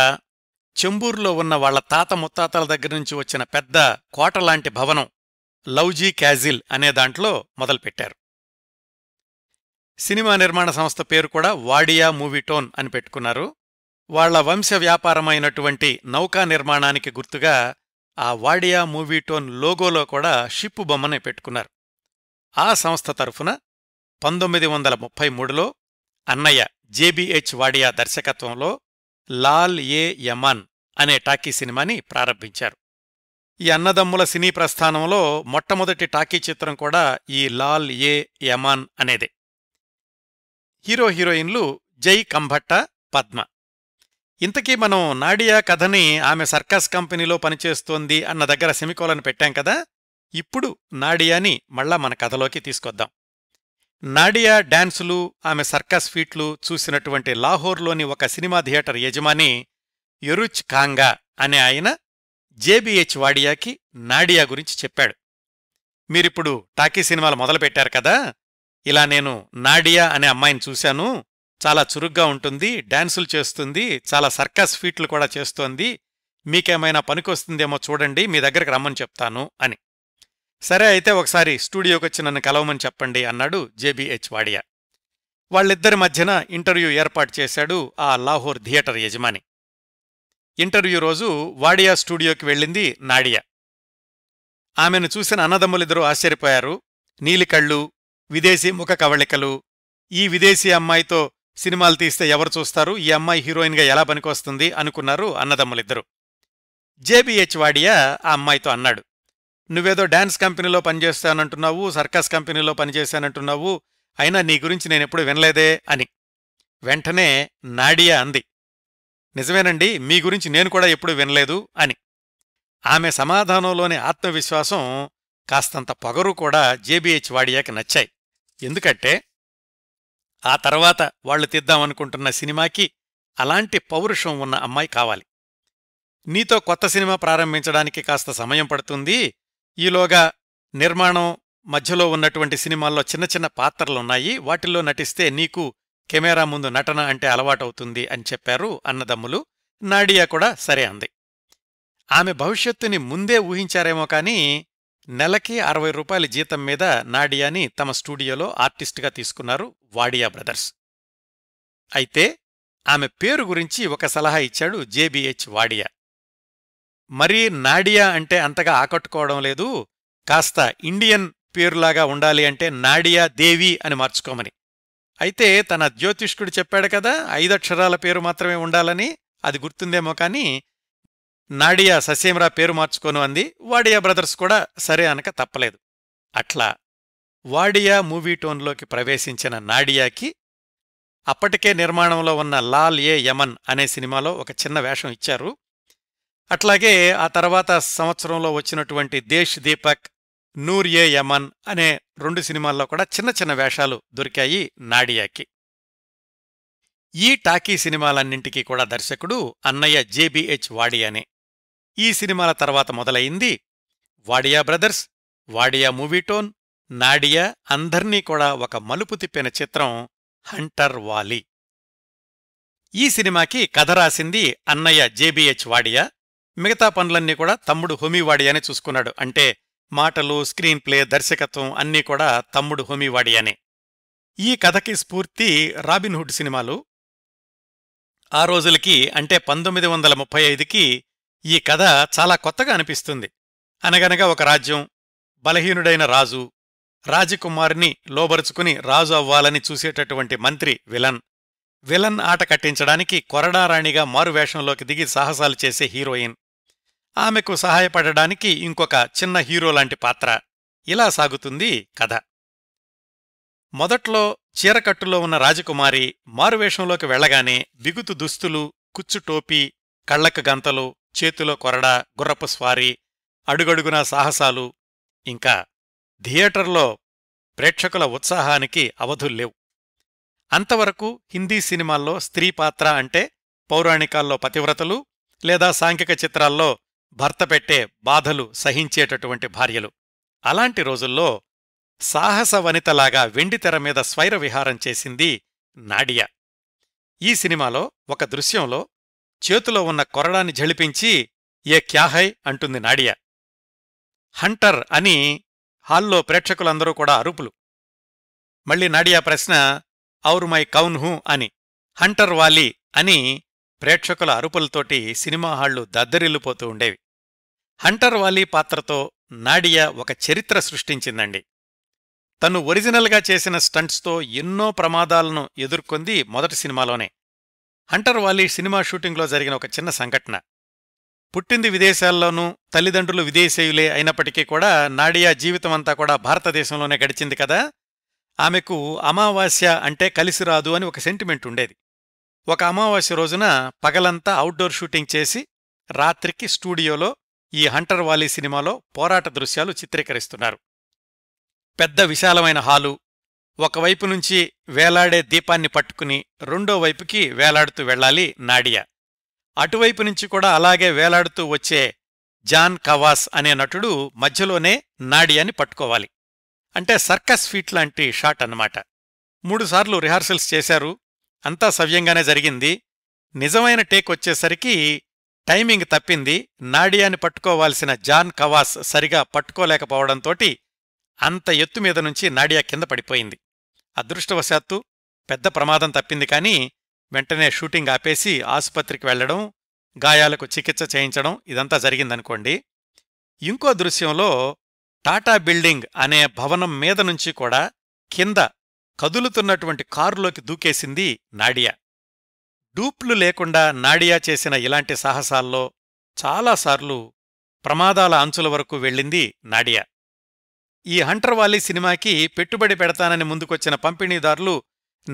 చెంబూర్లో ఉన్న వాళ్ల తాత ముత్తాతల దగ్గర నుంచి వచ్చిన పెద్ద కోటలాంటి భవనం లౌజీ క్యాజిల్ అనే దాంట్లో మొదలుపెట్టారు సినిమా నిర్మాణ సంస్థ పేరు కూడా వాడియా మూవీటోన్ అని పెట్టుకున్నారు వాళ్ల వంశ వ్యాపారమైనటువంటి నౌకా నిర్మాణానికి గుర్తుగా ఆ వాడియా మూవీటోన్ లోగోలో కూడా షిప్పు బొమ్మనే పెట్టుకున్నారు ఆ సంస్థ తరఫున పంతొమ్మిది వందల ముప్పై మూడులో అన్నయ్య జేబీహెచ్ వాడియా దర్శకత్వంలో లాల్ ఏ యమన్ అనే టాకీ సినిమాని ప్రారంభించారు ఈ అన్నదమ్ముల సినీ ప్రస్థానంలో మొట్టమొదటి టాకీ చిత్రం కూడా ఈ లాల్ ఏ యమాన్ అనేదే హీరో హీరోయిన్లు జై కంభట్ట పద్మ ఇంతకీ మనం నాడియా కథని ఆమె సర్కస్ కంపెనీలో పనిచేస్తోంది అన్న దగ్గర సెమికోలను పెట్టాం కదా ఇప్పుడు నాడియాని మళ్ళా మన కథలోకి తీసుకొద్దాం నాడియా డాన్సులు ఆమె సర్కస్ ఫీట్లు చూసినటువంటి లాహోర్లోని ఒక సినిమా థియేటర్ యజమాని యరుచ్ కాంగా అనే ఆయన జేబీహెచ్ వాడియాకి నాడియా గురించి చెప్పాడు మీరిప్పుడు టాకీ సినిమాలు మొదలుపెట్టారు కదా ఇలా నేను నాడియా అనే అమ్మాయిని చూశాను చాలా చురుగ్గా ఉంటుంది డ్యాన్సులు చేస్తుంది చాలా సర్కస్ ఫీట్లు కూడా చేస్తోంది మీకేమైనా పనికొస్తుందేమో చూడండి మీ దగ్గరకు రమ్మని చెప్తాను అని సరే అయితే ఒకసారి స్టూడియోకి వచ్చి నన్ను కలవమని చెప్పండి అన్నాడు జేబీహెచ్ వాడియా వాళ్ళిద్దరి మధ్యన ఇంటర్వ్యూ ఏర్పాటు చేశాడు ఆ లాహోర్ థియేటర్ యజమాని ఇంటర్వ్యూ రోజు వాడియా స్టూడియోకి వెళ్ళింది నాడియా ఆమెను చూసిన అన్నదమ్ములిద్దరూ ఆశ్చర్యపోయారు నీలికళ్ళు విదేశీ ముఖ కవళికలు ఈ విదేశీ అమ్మాయితో సినిమాలు తీస్తే ఎవరు చూస్తారు ఈ అమ్మాయి హీరోయిన్గా ఎలా పనికొస్తుంది అనుకున్నారు అన్నదమ్ములిద్దరూ జేబీహెచ్ వాడియా ఆ అమ్మాయితో అన్నాడు నువ్వేదో డాన్స్ కంపెనీలో పనిచేస్తానంటున్నావు సర్కస్ కంపెనీలో పనిచేశానంటున్నావు అయినా నీ గురించి నేనెప్పుడు వినలేదే అని వెంటనే నాడియా అంది నిజమేనండి మీ గురించి నేను కూడా ఎప్పుడు వినలేదు అని ఆమె సమాధానంలోని ఆత్మవిశ్వాసం కాస్తంత పొగరు కూడా జేబీహెచ్ వాడియాకి నచ్చాయి ఎందుకంటే ఆ తర్వాత వాళ్లు తీద్దామనుకుంటున్న సినిమాకి అలాంటి పౌరుషం ఉన్న అమ్మాయి కావాలి నీతో కొత్త సినిమా ప్రారంభించడానికి కాస్త సమయం పడుతుంది ఈలోగా నిర్మాణం మధ్యలో ఉన్నటువంటి సినిమాల్లో చిన్న చిన్న పాత్రలున్నాయి వాటిల్లో నటిస్తే నీకు కెమెరా ముందు నటన అంటే అలవాటవుతుంది అని చెప్పారు అన్నదమ్ములు నాడియా కూడా సరే అంది ఆమె భవిష్యత్తుని ముందే ఊహించారేమో కాని నెలకి అరవై రూపాయల జీతం మీద నాడియాని తమ స్టూడియోలో ఆర్టిస్టుగా తీసుకున్నారు వాడియా బ్రదర్స్ అయితే ఆమె పేరు గురించి ఒక సలహా ఇచ్చాడు జేబీహెచ్ వాడియా మరీ నాడియా అంటే అంతగా ఆకట్టుకోవడం లేదు కాస్త ఇండియన్ పేరులాగా ఉండాలి అంటే నాడియా దేవి అని మార్చుకోమని అయితే తన జ్యోతిష్కుడు చెప్పాడు కదా ఐదక్షరాల పేరు మాత్రమే ఉండాలని అది గుర్తుందేమో కానీ నాడియా ససీమరా పేరు మార్చుకోను అంది వాడియా బ్రదర్స్ కూడా సరే అనక తప్పలేదు అట్లా వాడియా మూవీ టోన్లోకి ప్రవేశించిన నాడియాకి అప్పటికే నిర్మాణంలో ఉన్న లాల్ ఏ యమన్ అనే సినిమాలో ఒక చిన్న వేషం ఇచ్చారు అట్లాగే ఆ తర్వాత సంవత్సరంలో వచ్చినటువంటి దేశ్ దీపక్ నూర్ ఏ యమన్ అనే రెండు సినిమాల్లో కూడా చిన్న చిన్న వేషాలు దొరికాయి నాడియాకి ఈ టాకీ సినిమాలన్నింటికీ కూడా దర్శకుడు అన్నయ్య జేబిహెచ్ వాడియానే ఈ సినిమాల తర్వాత మొదలయింది Wadia brothers Wadia Movietone Nadia అందర్నీ కూడా ఒక మలుపు తిప్పిన చిత్రం హంటర్ వాలీ ఈ సినిమాకి కథ రాసింది అన్నయ్య జేబీహెచ్ వాడియా మిగతా పనులన్నీ కూడా తమ్ముడు హోమీవాడియానే చూసుకున్నాడు అంటే మాటలు స్క్రీన్ ప్లే దర్శకత్వం అన్నీ కూడా తమ్ముడు హోమీవాడియానే ఈ కథకి స్ఫూర్తి రాబిన్హుడ్ సినిమాలు ఆ రోజులకి అంటే పంతొమ్మిది వందల ముప్పై ఐదుకి ఈ కథ చాలా కొత్తగా అనిపిస్తుంది అనగనగా ఒక రాజ్యం బలహీనుడైన రాజు రాజకుమారిని లోబరుచుకుని రాజు అవ్వాలని చూసేటటువంటి మంత్రి విలన్ విలన్ ఆట కట్టించడానికి కొరడారాణిగా మారువేషంలోకి దిగి సాహసాలు చేసే హీరోయిన్ ఆమెకు సహాయపడడానికి ఇంకొక చిన్న హీరోలాంటి పాత్ర ఇలా సాగుతుంది కథ మొదట్లో చీరకట్టులో ఉన్న రాజకుమారి మారువేషంలోకి వెళ్లగానే బిగుతు దుస్తులు కుచ్చు టోపీ కళ్లకు గంతలు చేతిలో కొరడా గుర్రపు స్వారీ అడుగడుగునా సాహసాలు ఇంకా థియేటర్లో ప్రేక్షకుల ఉత్సాహానికి అవధుల్లేవు అంతవరకు హిందీ సినిమాల్లో స్త్రీ పాత్ర అంటే పౌరాణికాల్లో పతివ్రతలు లేదా సాంఘిక చిత్రాల్లో భర్త పెట్టే బాధలు సహించేటటువంటి భార్యలు అలాంటి రోజుల్లో సాహస వనితలాగా వెండితెర మీద స్వైర విహారం చేసింది నాడియా ఈ సినిమాలో ఒక దృశ్యంలో చేతిలో ఉన్న కొరడాన్ని జళిపించి ఏ క్యాహై అంటుంది నాడియా హంటర్ అని హాల్లో ప్రేక్షకులందరూ కూడా అరుపులు మళ్ళీ నాడియా ప్రశ్న ఔర్ మై కౌన్ హూ అని హంటర్ వాలి అని ప్రేక్షకుల అరుపులతోటి సినిమా హాళ్లు దద్దరిల్లిపోతూ ఉండేవి హంటర్ వాలీ పాత్రతో నాడియా ఒక చరిత్ర సృష్టించిందండి తను ఒరిజినల్గా చేసిన స్టంట్స్తో ఎన్నో ప్రమాదాలను ఎదుర్కొంది మొదటి సినిమాలోనే హంటర్ వాలీ సినిమా షూటింగ్లో జరిగిన ఒక చిన్న సంఘటన పుట్టింది విదేశాల్లోనూ తల్లిదండ్రులు విదేశీయులే అయినప్పటికీ కూడా నాడియా జీవితమంతా కూడా భారతదేశంలోనే గడిచింది కదా ఆమెకు అమావాస్య అంటే కలిసి రాదు అని ఒక సెంటిమెంట్ ఉండేది ఒక అమావాస్య రోజున పగలంతా అవుట్డోర్ షూటింగ్ చేసి రాత్రికి స్టూడియోలో ఈ హంటర్ వాలీ సినిమాలో పోరాట దృశ్యాలు చిత్రీకరిస్తున్నారు పెద్ద విశాలమైన హాలు ఒకవైపు నుంచి వేలాడే దీపాన్ని పట్టుకుని రెండో వైపుకి వేలాడుతూ వెళ్లాలి నాడియా అటువైపు నుంచి కూడా అలాగే వేలాడుతూ వచ్చే జాన్ కవాస్ అనే నటుడు మధ్యలోనే నాడియాని పట్టుకోవాలి అంటే సర్కస్ ఫీట్ లాంటి షాట్ అన్నమాట మూడుసార్లు రిహార్సల్స్ చేశారు అంతా సవ్యంగానే జరిగింది నిజమైన టేక్ వచ్చేసరికి టైమింగ్ తప్పింది నాడియాని పట్టుకోవాల్సిన జాన్ కవాస్ సరిగా పట్టుకోలేకపోవడంతోటి అంత ఎత్తు మీద నుంచి నాడియా కింద పడిపోయింది అదృష్టవశాత్తు పెద్ద ప్రమాదం తప్పింది కానీ వెంటనే షూటింగ్ ఆపేసి ఆసుపత్రికి వెళ్లడం గాయాలకు చికిత్స చేయించడం ఇదంతా జరిగిందనుకోండి ఇంకో దృశ్యంలో టాటా బిల్డింగ్ అనే భవనం మీద నుంచి కూడా కింద కదులుతున్నటువంటి కారులోకి దూకేసింది నాడియా డూప్లు లేకుండా నాడియా చేసిన ఇలాంటి సాహసాల్లో చాలాసార్లు ప్రమాదాల అంచుల వరకు వెళ్ళింది నాడియా ఈ హంటర్ వాలీ సినిమాకి పెట్టుబడి పెడతానని ముందుకొచ్చిన పంపిణీదారులు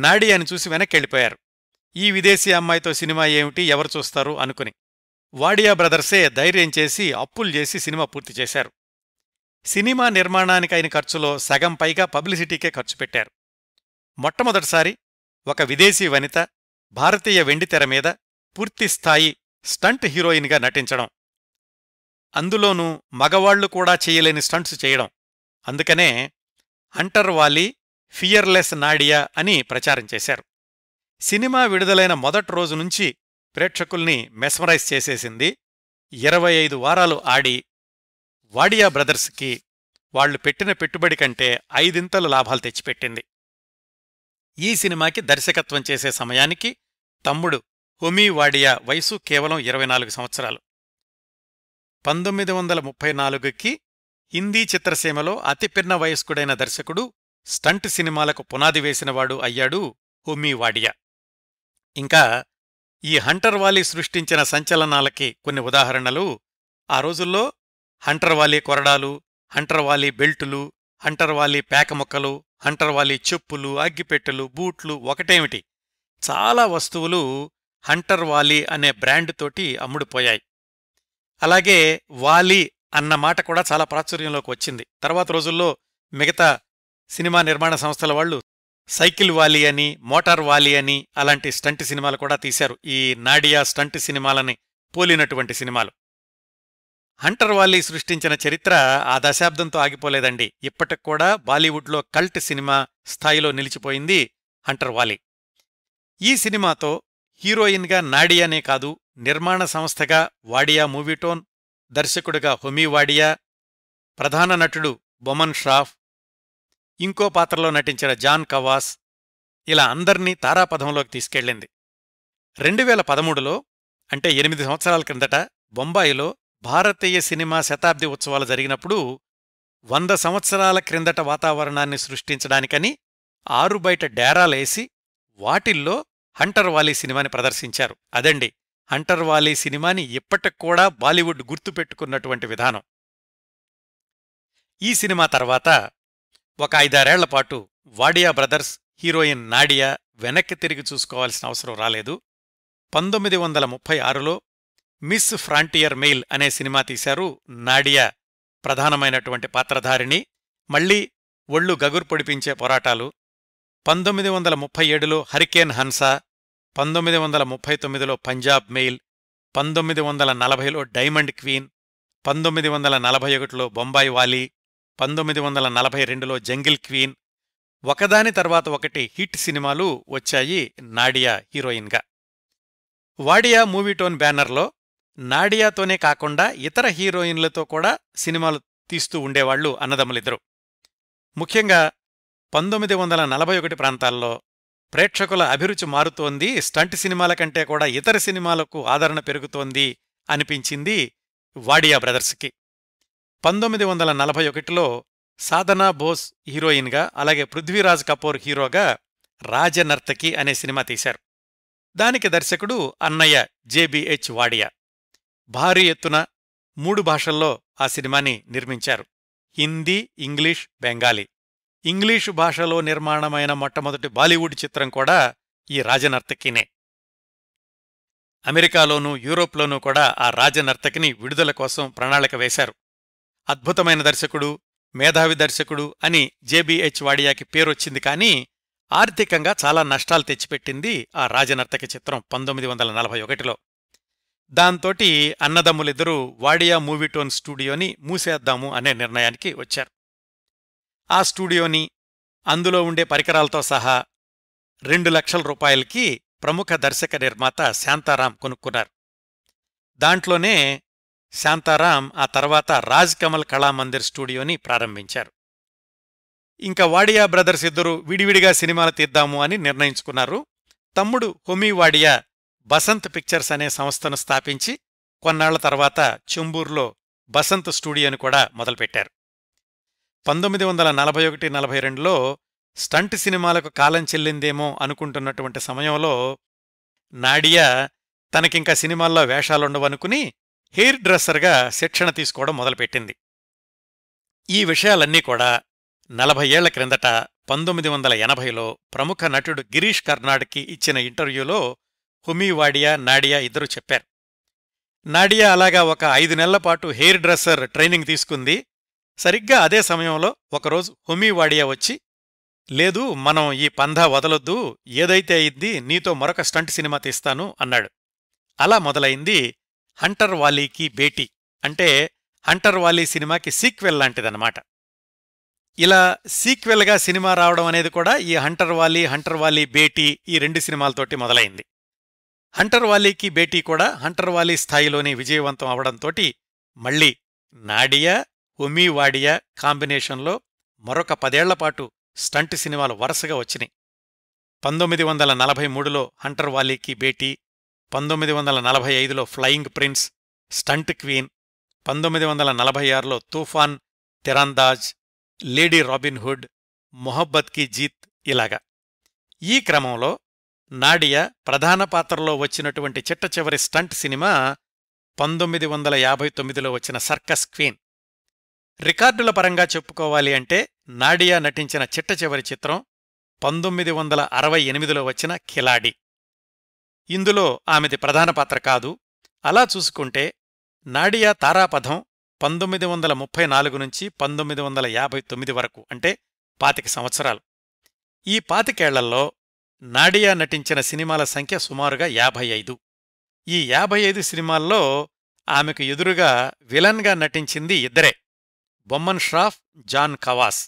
నాడియాని చూసి వెనక్కెళ్ళిపోయారు ఈ విదేశీ అమ్మాయితో సినిమా ఏమిటి ఎవరు చూస్తారు అనుకుని వాడియా బ్రదర్సే ధైర్యం చేసి అప్పులు చేసి సినిమా పూర్తి చేశారు సినిమా నిర్మాణానికైన ఖర్చులో సగం పైగా పబ్లిసిటీకే ఖర్చు పెట్టారు మొట్టమొదటిసారి ఒక విదేశీ వనిత భారతీయ వెండితెర మీద పూర్తిస్థాయి స్టంట్ హీరోయిన్గా నటించడం అందులోనూ మగవాళ్లు కూడా చేయలేని స్టంట్స్ చేయడం అందుకనే హంటర్ వాలీ ఫియర్లెస్ నాడియా అని ప్రచారం చేశారు సినిమా విడుదలైన మొదటి రోజు నుంచి ప్రేక్షకుల్ని మెస్మరైజ్ చేసేసింది ఇరవై ఐదు వారాలు ఆడి వాడియా బ్రదర్స్కి వాళ్లు పెట్టిన పెట్టుబడి కంటే ఐదింతలు లాభాలు తెచ్చిపెట్టింది ఈ సినిమాకి దర్శకత్వం చేసే సమయానికి తమ్ముడు హొమీ వాడియా వయసు కేవలం ఇరవై నాలుగు సంవత్సరాలు పంతొమ్మిది వందల ముప్పై నాలుగుకి హిందీ చిత్రసీమలో అతిపిన్న వయస్కుడైన దర్శకుడు స్టంట్ సినిమాలకు పునాది వేసినవాడు అయ్యాడు హుమీ వాడియా ఇంకా ఈ హంటర్ వాలీ సృష్టించిన సంచలనాలకి కొన్ని ఉదాహరణలు ఆ రోజుల్లో హంటర్ వాలీ కొరడాలు హంటర్ వాలీ బెల్టులు హంటర్ వాలీ పేకముక్కలు హంటర్ వాలీ చెప్పులు అగ్గిపెట్టెలు బూట్లు ఒకటేమిటి చాలా వస్తువులు హంటర్ వాలీ అనే బ్రాండ్ తోటి అమ్ముడుపోయాయి అలాగే వాలీ అన్న మాట కూడా చాలా ప్రాచుర్యంలోకి వచ్చింది తర్వాత రోజుల్లో మిగతా సినిమా నిర్మాణ సంస్థల వాళ్ళు సైకిల్ వాలి అని మోటార్ వాలి అని అలాంటి స్టంట్ సినిమాలు కూడా తీశారు ఈ నాడియా స్టంట్ సినిమాలని పోలినటువంటి సినిమాలు హంటర్ వాలీ సృష్టించిన చరిత్ర ఆ దశాబ్దంతో ఆగిపోలేదండి ఇప్పటికి కూడా బాలీవుడ్లో కల్ట్ సినిమా స్థాయిలో నిలిచిపోయింది హంటర్ వాలీ ఈ సినిమాతో హీరోయిన్గా నాడియానే కాదు నిర్మాణ సంస్థగా వాడియా మూవీటోన్ దర్శకుడిగా హొమీవాడియా ప్రధాన నటుడు బొమన్ షాఫ్ ఇంకో పాత్రలో నటించిన జాన్ కవాస్ ఇలా అందర్నీ తారాపథంలోకి తీసుకెళ్లింది రెండు వేల పదమూడులో అంటే ఎనిమిది సంవత్సరాల క్రిందట బొంబాయిలో భారతీయ సినిమా శతాబ్ది ఉత్సవాలు జరిగినప్పుడు వంద సంవత్సరాల క్రిందట వాతావరణాన్ని సృష్టించడానికని ఆరు బయట డేరాలేసి వాటిల్లో హంటర్ వాలీ సినిమాని ప్రదర్శించారు అదండి హంటర్ వాలీ సినిమాని ఇప్పటికూడా కూడా బాలీవుడ్ గుర్తుపెట్టుకున్నటువంటి విధానం ఈ సినిమా తర్వాత ఒక ఐదారేళ్ల పాటు వాడియా బ్రదర్స్ హీరోయిన్ నాడియా వెనక్కి తిరిగి చూసుకోవాల్సిన అవసరం రాలేదు పంతొమ్మిది వందల ముప్పై ఆరులో మిస్ ఫ్రాంటియర్ మెయిల్ అనే సినిమా తీశారు నాడియా ప్రధానమైనటువంటి పాత్రధారిణి మళ్లీ ఒళ్ళు గగుర్ పొడిపించే పోరాటాలు పంతొమ్మిది వందల ముప్పై ఏడులో హరికేన్ హన్సా పంతొమ్మిది వందల ముప్పై తొమ్మిదిలో పంజాబ్ మెయిల్ పంతొమ్మిది వందల నలభైలో డైమండ్ క్వీన్ పంతొమ్మిది వందల నలభై ఒకటిలో బొంబాయి వాలీ పంతొమ్మిది వందల నలభై రెండులో జంగిల్ క్వీన్ ఒకదాని తర్వాత ఒకటి హిట్ సినిమాలు వచ్చాయి నాడియా హీరోయిన్గా వాడియా మూవీటోన్ బ్యానర్లో నాడియాతోనే కాకుండా ఇతర హీరోయిన్లతో కూడా సినిమాలు తీస్తూ ఉండేవాళ్లు అన్నదమ్ములిద్దరు ముఖ్యంగా పంతొమ్మిది వందల నలభై ఒకటి ప్రాంతాల్లో ప్రేక్షకుల అభిరుచి మారుతోంది స్టంట్ సినిమాల కంటే కూడా ఇతర సినిమాలకు ఆదరణ పెరుగుతోంది అనిపించింది వాడియా బ్రదర్స్కి పంతొమ్మిది వందల నలభై ఒకటిలో సాధనా బోస్ హీరోయిన్గా అలాగే పృథ్వీరాజ్ కపూర్ హీరోగా రాజనర్తకి అనే సినిమా తీశారు దానికి దర్శకుడు అన్నయ్య జేబిహెచ్ వాడియా భారీ ఎత్తున మూడు భాషల్లో ఆ సినిమాని నిర్మించారు హిందీ ఇంగ్లీష్ బెంగాలీ ఇంగ్లీషు భాషలో నిర్మాణమైన మొట్టమొదటి బాలీవుడ్ చిత్రం కూడా ఈ రాజనర్తకినే అమెరికాలోనూ యూరోప్లోనూ కూడా ఆ రాజనర్తకిని విడుదల కోసం ప్రణాళిక వేశారు అద్భుతమైన దర్శకుడు మేధావి దర్శకుడు అని జేబీహెచ్ వాడియాకి పేరొచ్చింది కానీ ఆర్థికంగా చాలా నష్టాలు తెచ్చిపెట్టింది ఆ రాజనర్తకి చిత్రం పంతొమ్మిది వందల నలభై ఒకటిలో దాంతోటి అన్నదమ్ములిద్దరూ వాడియా మూవీటోన్ స్టూడియోని మూసేద్దాము అనే నిర్ణయానికి వచ్చారు ఆ స్టూడియోని అందులో ఉండే పరికరాలతో సహా రెండు లక్షల రూపాయలకి ప్రముఖ దర్శక నిర్మాత శాంతారాం కొనుక్కున్నారు దాంట్లోనే శాంతారాం ఆ తర్వాత రాజ్ కమల్ కళామందిర్ స్టూడియోని ప్రారంభించారు ఇంకా వాడియా బ్రదర్స్ ఇద్దరు విడివిడిగా సినిమాలు తీద్దాము అని నిర్ణయించుకున్నారు తమ్ముడు హొమీ వాడియా బసంత్ పిక్చర్స్ అనే సంస్థను స్థాపించి కొన్నాళ్ల తర్వాత చెంబూర్లో బసంత్ స్టూడియోని కూడా మొదలుపెట్టారు పంతొమ్మిది వందల నలభై ఒకటి నలభై రెండులో స్టంట్ సినిమాలకు కాలం చెల్లిందేమో అనుకుంటున్నటువంటి సమయంలో నాడియా తనకింకా సినిమాల్లో వేషాలుండవనుకుని హెయిర్ డ్రెస్సర్గా శిక్షణ తీసుకోవడం మొదలుపెట్టింది ఈ విషయాలన్నీ కూడా నలభై ఏళ్ల క్రిందట పంతొమ్మిది వందల ఎనభైలో ప్రముఖ నటుడు గిరీష్ కర్నాడ్కి ఇచ్చిన ఇంటర్వ్యూలో హుమీవాడియా నాడియా ఇద్దరూ చెప్పారు నాడియా అలాగా ఒక ఐదు నెలల పాటు హెయిర్ డ్రెస్సర్ ట్రైనింగ్ తీసుకుంది సరిగ్గా అదే సమయంలో ఒకరోజు హుమీవాడియా వచ్చి లేదు మనం ఈ పంధా వదలొద్దు ఏదైతే అయింది నీతో మరొక స్టంట్ సినిమా తీస్తాను అన్నాడు అలా మొదలైంది హంటర్ వాలీకి బేటీ అంటే హంటర్ వాలీ సినిమాకి సీక్వెల్ లాంటిదన్నమాట ఇలా సీక్వెల్గా సినిమా రావడం అనేది కూడా ఈ హంటర్ వాలీ హంటర్ వాలీ బేటీ ఈ రెండు సినిమాలతోటి మొదలైంది హంటర్ వాలీకి బేటీ కూడా హంటర్ వాలీ స్థాయిలోనే విజయవంతం అవడంతోటి మళ్ళీ నాడియా ఉమీ వాడియా కాంబినేషన్లో మరొక పదేళ్లపాటు స్టంట్ సినిమాలు వరుసగా వచ్చినాయి పంతొమ్మిది వందల నలభై మూడులో హంటర్ వాలీకి బేటీ పంతొమ్మిది వందల నలభై ఐదులో ఫ్లయింగ్ ప్రిన్స్ స్టంట్ క్వీన్ పంతొమ్మిది వందల నలభై ఆరులో తూఫాన్ తిరందాజ్ లేడీ రాబిన్హుడ్ మొహబ్బత్ కి జీత్ ఇలాగా ఈ క్రమంలో నాడియా ప్రధాన పాత్రలో వచ్చినటువంటి చిట్ట చివరి స్టంట్ సినిమా పంతొమ్మిది వందల యాభై తొమ్మిదిలో వచ్చిన సర్కస్ క్వీన్ రికార్డుల పరంగా చెప్పుకోవాలి అంటే నాడియా నటించిన చిట్ట చివరి చిత్రం పంతొమ్మిది వందల అరవై ఎనిమిదిలో వచ్చిన కిలాడి ఇందులో ఆమెది ప్రధాన పాత్ర కాదు అలా చూసుకుంటే నాడియా తారాపథం పంతొమ్మిది వందల ముప్పై నాలుగు నుంచి పంతొమ్మిది వందల యాభై తొమ్మిది వరకు అంటే పాతిక సంవత్సరాలు ఈ పాతికేళ్లలో నాడియా నటించిన సినిమాల సంఖ్య సుమారుగా యాభై ఐదు ఈ యాభై ఐదు సినిమాల్లో ఆమెకు ఎదురుగా విలన్గా నటించింది ఇద్దరే బొమ్మన్ ష్రాఫ్ జాన్ కవాస్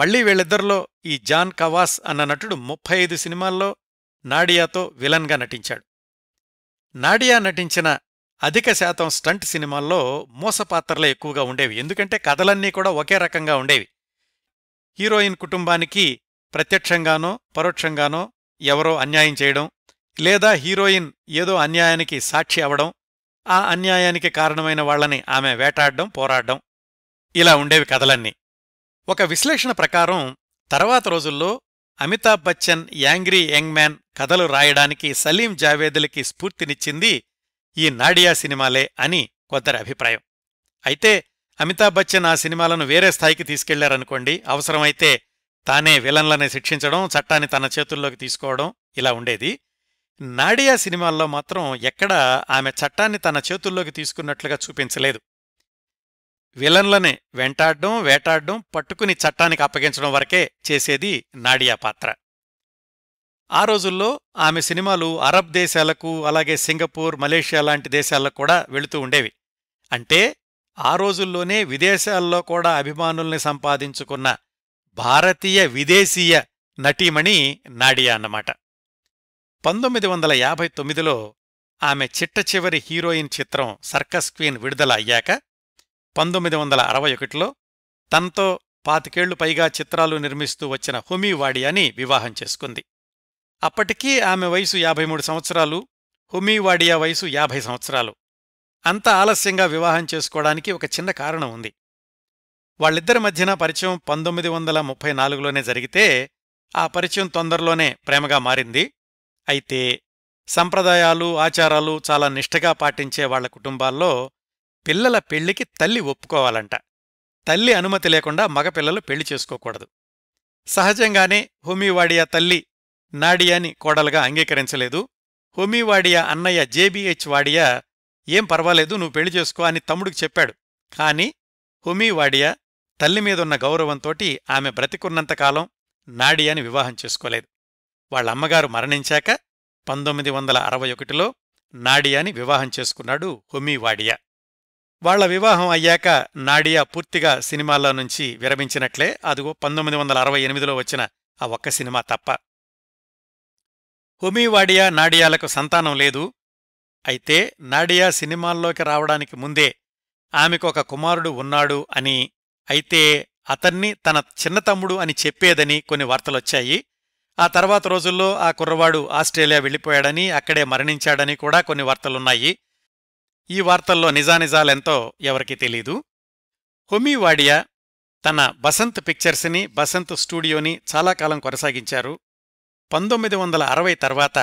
మళ్లీ వీళ్ళిద్దరిలో ఈ జాన్ కవాస్ అన్న నటుడు ముప్పై ఐదు సినిమాల్లో నాడియాతో విలన్గా నటించాడు నాడియా నటించిన అధిక శాతం స్టంట్ సినిమాల్లో మోసపాత్రలే ఎక్కువగా ఉండేవి ఎందుకంటే కథలన్నీ కూడా ఒకే రకంగా ఉండేవి హీరోయిన్ కుటుంబానికి ప్రత్యక్షంగానో పరోక్షంగానో ఎవరో అన్యాయం చేయడం లేదా హీరోయిన్ ఏదో అన్యాయానికి సాక్షి అవడం ఆ అన్యాయానికి కారణమైన వాళ్లని ఆమె వేటాడడం పోరాడడం ఇలా ఉండేవి కథలన్నీ ఒక విశ్లేషణ ప్రకారం తర్వాత రోజుల్లో Amitabh Bachchan angry young man కథలు రాయడానికి సలీం జావేదులకి స్ఫూర్తినిచ్చింది ఈ నాడియా సినిమాలే అని కొందరి అభిప్రాయం అయితే అమితాబ్ బచ్చన్ ఆ సినిమాలను వేరే స్థాయికి తీసుకెళ్లారనుకోండి అవసరమైతే తానే విలన్లని శిక్షించడం చట్టాన్ని తన చేతుల్లోకి తీసుకోవడం ఇలా ఉండేది నాడియా సినిమాల్లో మాత్రం ఎక్కడా ఆమె చట్టాన్ని తన చేతుల్లోకి తీసుకున్నట్లుగా చూపించలేదు విలన్లని వెంటాడడం వేటాడడం పట్టుకుని చట్టానికి అప్పగించడం వరకే చేసేది నాడియా పాత్ర ఆ రోజుల్లో ఆమె సినిమాలు అరబ్ దేశాలకు అలాగే సింగపూర్ మలేషియా లాంటి దేశాలకు కూడా వెళుతూ ఉండేవి అంటే ఆ రోజుల్లోనే విదేశాల్లో కూడా అభిమానుల్ని సంపాదించుకున్న భారతీయ విదేశీయ నటీమణి నాడియా అన్నమాట పంతొమ్మిది వందల యాభై తొమ్మిదిలో ఆమె చిట్ట చివరి హీరోయిన్ చిత్రం సర్కస్ క్వీన్ విడుదల అయ్యాక పంతొమ్మిది వందల అరవై ఒకటిలో తనతో పాతికేళ్లు పైగా చిత్రాలు నిర్మిస్తూ వచ్చిన హుమీ వాడియాని వివాహం చేసుకుంది అప్పటికీ ఆమె వయసు యాభై మూడు సంవత్సరాలు హుమీ వాడియా వయసు యాభై సంవత్సరాలు అంత ఆలస్యంగా వివాహం చేసుకోవడానికి ఒక చిన్న కారణం ఉంది వాళ్ళిద్దరి మధ్యన పరిచయం పంతొమ్మిది వందల ముప్పై నాలుగులోనే జరిగితే ఆ పరిచయం తొందరలోనే ప్రేమగా మారింది అయితే సంప్రదాయాలు ఆచారాలు చాలా నిష్ఠగా పాటించే వాళ్ల కుటుంబాల్లో పిల్లల పెళ్లికి తల్లి ఒప్పుకోవాలంట తల్లి అనుమతి లేకుండా మగపిల్లలు పెళ్లి చేసుకోకూడదు సహజంగానే హోమీవాడియా తల్లి నాడియాని కోడలుగా అంగీకరించలేదు హోమీవాడియా అన్నయ్య జేబీహెచ్ వాడియా ఏం పర్వాలేదు నువ్వు పెళ్లి చేసుకో అని తమ్ముడికి చెప్పాడు కాని హోమీవాడియా తల్లిమీదున్న గౌరవంతోటి ఆమె బ్రతికున్నంతకాలం నాడియాని వివాహం చేసుకోలేదు వాళ్ళమ్మగారు మరణించాక పంతొమ్మిది వందల అరవై ఒకటిలో నాడియాని వివాహం చేసుకున్నాడు హోమీవాడియా వాళ్ల వివాహం అయ్యాక నాడియా పూర్తిగా సినిమాల్లో నుంచి విరమించినట్లే అదిగో పంతొమ్మిది వందల అరవై ఎనిమిదిలో వచ్చిన ఆ ఒక్క సినిమా తప్ప హుమీవాడియా నాడియాలకు సంతానం లేదు అయితే నాడియా సినిమాల్లోకి రావడానికి ముందే ఆమెకొక కుమారుడు ఉన్నాడు అని అయితే అతన్ని తన చిన్నతమ్ముడు అని చెప్పేదని కొన్ని వార్తలొచ్చాయి ఆ తర్వాత రోజుల్లో ఆ కుర్రవాడు ఆస్ట్రేలియా వెళ్ళిపోయాడని అక్కడే మరణించాడని కూడా కొన్ని వార్తలున్నాయి ఈ వార్తల్లో నిజానిజాలెంతో ఎవరికీ తెలీదు హొమీవాడియా వాడియా తన బసంత్ పిక్చర్స్ని బసంత్ స్టూడియోని చాలా కాలం కొనసాగించారు పంతొమ్మిది వందల అరవై తర్వాత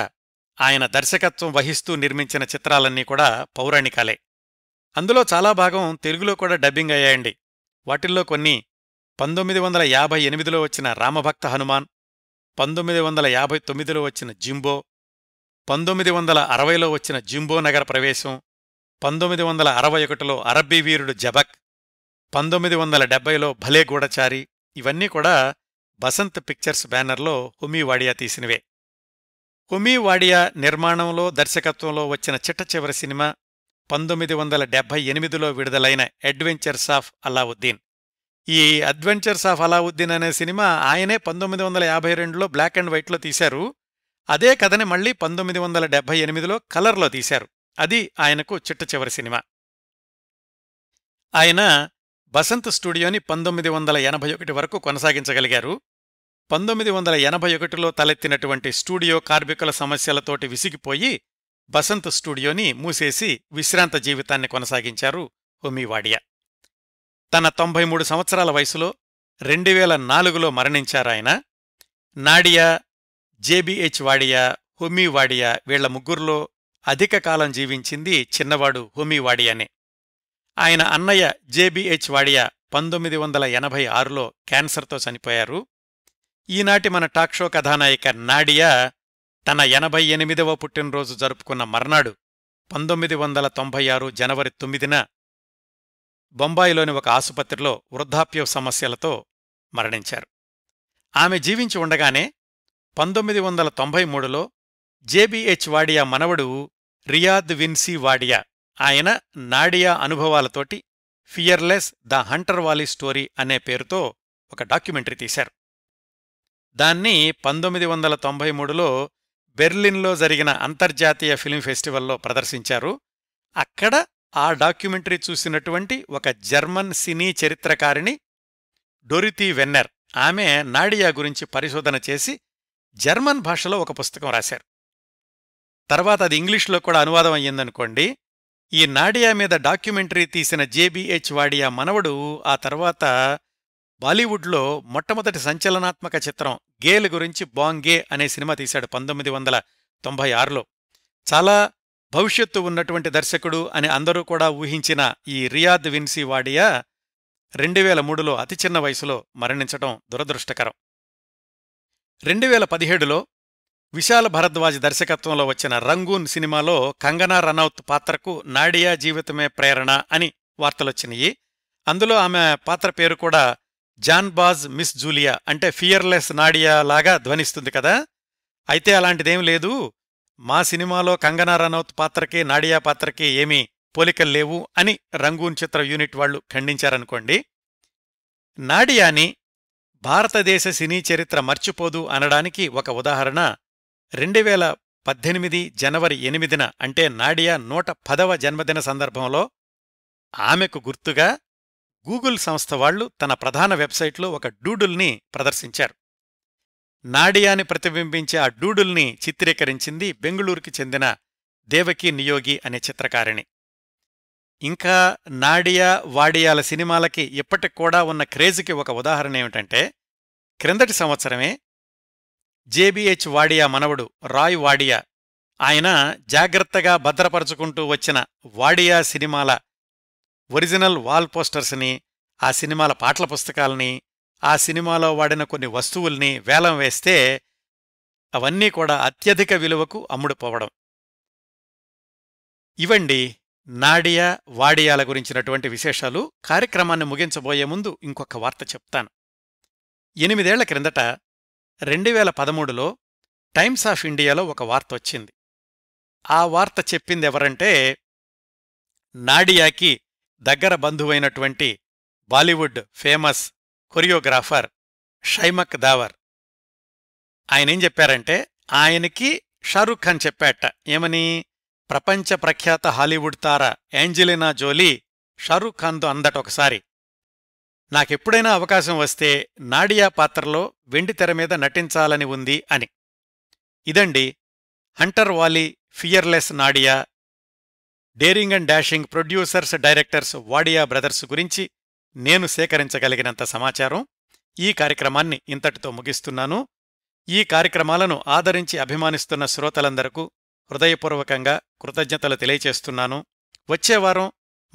ఆయన దర్శకత్వం వహిస్తూ నిర్మించిన చిత్రాలన్నీ కూడా పౌరాణికాలే అందులో చాలా భాగం తెలుగులో కూడా డబ్బింగ్ అయ్యాయండి వాటిల్లో కొన్ని పంతొమ్మిది వందల యాభై ఎనిమిదిలో వచ్చిన రామభక్త హనుమాన్ పంతొమ్మిది వందల యాభై తొమ్మిదిలో వచ్చిన జింబో పంతొమ్మిది వందల అరవైలో వచ్చిన జింబో నగర ప్రవేశం పంతొమ్మిది వందల అరవై ఒకటిలో అరబ్బీ వీరుడు జబక్ పంతొమ్మిది వందల డెబ్బైలో భలే గూఢచారి ఇవన్నీ కూడా బసంత్ పిక్చర్స్ బ్యానర్లో హుమీవాడియా తీసినవే హుమీవాడియా నిర్మాణంలో దర్శకత్వంలో వచ్చిన చివరి సినిమా పంతొమ్మిది వందల డెబ్బై ఎనిమిదిలో విడుదలైన అడ్వెంచర్స్ ఆఫ్ అలావుద్దీన్ ఈ అడ్వెంచర్స్ ఆఫ్ అలావుద్దీన్ అనే సినిమా ఆయనే పంతొమ్మిది వందల యాభై రెండులో బ్లాక్ అండ్ వైట్లో తీశారు అదే కథని మళ్లీ పంతొమ్మిది వందల డెబ్బై ఎనిమిదిలో కలర్లో తీశారు అది ఆయనకు చిట్ట చివరి సినిమా ఆయన బసంత్ స్టూడియోని పంతొమ్మిది వందల ఎనభై ఒకటి వరకు కొనసాగించగలిగారు పంతొమ్మిది వందల ఎనభై ఒకటిలో తలెత్తినటువంటి స్టూడియో కార్మికుల సమస్యలతోటి విసిగిపోయి బసంత్ స్టూడియోని మూసేసి విశ్రాంత జీవితాన్ని కొనసాగించారు హోమీవాడియా తన తొంభై మూడు సంవత్సరాల వయసులో రెండు వేల నాలుగులో మరణించారాయన నాడియా జేబిహెచ్ వాడియా హోమీ వాడియా వీళ్ల ముగ్గురులో అధిక కాలం జీవించింది చిన్నవాడు హోమీ వాడియానే ఆయన అన్నయ్య జేబిహెచ్ వాడియా పంతొమ్మిది వందల ఎనభై ఆరులో క్యాన్సర్తో చనిపోయారు ఈనాటి మన టాక్షో కథానాయిక నాడియా తన ఎనభై ఎనిమిదవ పుట్టినరోజు జరుపుకున్న మర్నాడు పంతొమ్మిది వందల తొంభై ఆరు జనవరి తొమ్మిదిన బొంబాయిలోని ఒక ఆసుపత్రిలో వృద్ధాప్య సమస్యలతో మరణించారు ఆమె జీవించి ఉండగానే పంతొమ్మిది వందల తొంభై మూడులో జేబిహెచ్ వాడియా మనవడు రియాద్ విన్సీ వాడియా ఆయన నాడియా అనుభవాలతోటి fearless the hunter wali story అనే పేరుతో ఒక డాక్యుమెంటరీ తీశారు దాన్ని పంతొమ్మిది వందల తొంభై మూడులో బెర్లిన్లో జరిగిన అంతర్జాతీయ ఫిల్మ్ ఫెస్టివల్లో ప్రదర్శించారు అక్కడ ఆ డాక్యుమెంటరీ చూసినటువంటి ఒక జర్మన్ సినీ చరిత్రకారిణి డొరితీ వెన్నెర్ ఆమె నాడియా గురించి పరిశోధన చేసి జర్మన్ భాషలో ఒక పుస్తకం రాశారు తర్వాత అది ఇంగ్లీష్లో కూడా అనువాదం అయ్యిందనుకోండి ఈ నాడియా మీద డాక్యుమెంటరీ తీసిన జేబీహెచ్ వాడియా మనవడు ఆ తర్వాత బాలీవుడ్లో మొట్టమొదటి సంచలనాత్మక చిత్రం గేల్ గురించి బాంగే అనే సినిమా తీశాడు పంతొమ్మిది వందల తొంభై ఆరులో చాలా భవిష్యత్తు ఉన్నటువంటి దర్శకుడు అని అందరూ కూడా ఊహించిన ఈ రియాద్ విన్సీ వాడియా రెండు వేల మూడులో అతి చిన్న వయసులో మరణించటం దురదృష్టకరం రెండు వేల పదిహేడులో విశాల భరద్వాజ్ దర్శకత్వంలో వచ్చిన రంగూన్ సినిమాలో కంగనా రనౌత్ పాత్రకు నాడియా జీవితమే ప్రేరణ అని వార్తలొచ్చినాయి అందులో ఆమె పాత్ర పేరు కూడా జాన్బాజ్ మిస్ జూలియా అంటే ఫియర్లెస్ నాడియా లాగా ధ్వనిస్తుంది కదా అయితే అలాంటిదేం లేదు మా సినిమాలో కంగనా రనౌత్ పాత్రకి నాడియా పాత్రకి ఏమీ పోలికలు లేవు అని రంగూన్ చిత్ర యూనిట్ వాళ్లు ఖండించారనుకోండి నాడియాని భారతదేశ సినీ చరిత్ర మర్చిపోదు అనడానికి ఒక ఉదాహరణ రెండు వేల పద్దెనిమిది జనవరి ఎనిమిదిన అంటే నాడియా నూట పదవ జన్మదిన సందర్భంలో ఆమెకు గుర్తుగా గూగుల్ సంస్థ వాళ్లు తన ప్రధాన వెబ్సైట్లో ఒక డూడుల్ని ప్రదర్శించారు నాడియాని ప్రతిబింబించే ఆ డూడుల్ని చిత్రీకరించింది బెంగుళూరుకి చెందిన దేవకీ నియోగి అనే చిత్రకారిణి ఇంకా నాడియా వాడియాల సినిమాలకి ఇప్పటికూడా కూడా ఉన్న క్రేజుకి ఒక ఉదాహరణ ఏమిటంటే క్రిందటి సంవత్సరమే జేబీహెచ్ వాడియా మనవడు రాయ్ వాడియా ఆయన జాగ్రత్తగా భద్రపరుచుకుంటూ వచ్చిన వాడియా సినిమాల ఒరిజినల్ వాల్ పోస్టర్స్ని ఆ సినిమాల పాటల పుస్తకాల్ని ఆ సినిమాలో వాడిన కొన్ని వస్తువుల్ని వేలం వేస్తే అవన్నీ కూడా అత్యధిక విలువకు అమ్ముడుపోవడం ఇవండి నాడియా వాడియాల గురించినటువంటి విశేషాలు కార్యక్రమాన్ని ముగించబోయే ముందు ఇంకొక వార్త చెప్తాను ఎనిమిదేళ్ల క్రిందట రెండు వేల పదమూడులో టైమ్స్ ఆఫ్ ఇండియాలో ఒక వార్త వచ్చింది ఆ వార్త చెప్పింది ఎవరంటే నాడియాకి దగ్గర బంధువైనటువంటి Bollywood famous choreographer Shiamak Davar ఆయనేం చెప్పారంటే ఆయనకి షారుఖ్ ఖాన్ చెప్పాట ఏమని ప్రపంచ ప్రఖ్యాత హాలీవుడ్ తార యాంజెలినా జోలీ షారుఖ్ ఖాన్తో అందట ఒకసారి నాకెప్పుడైనా అవకాశం వస్తే నాడియా పాత్రలో వెండితెర మీద నటించాలని ఉంది అని ఇదండి hunter wali fearless Nadia daring and dashing producers directors Wadia brothers గురించి నేను సేకరించగలిగినంత సమాచారం ఈ కార్యక్రమాన్ని ఇంతటితో ముగిస్తున్నాను ఈ కార్యక్రమాలను ఆదరించి అభిమానిస్తున్న శ్రోతలందరకు హృదయపూర్వకంగా కృతజ్ఞతలు తెలియచేస్తున్నాను వచ్చేవారం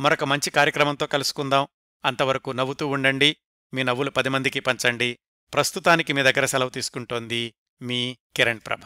మరొక మంచి కార్యక్రమంతో కలుసుకుందాం అంతవరకు నవ్వుతూ ఉండండి మీ నవ్వులు పది మందికి పంచండి ప్రస్తుతానికి మీ దగ్గర సెలవు తీసుకుంటోంది మీ కిరణ్ ప్రభ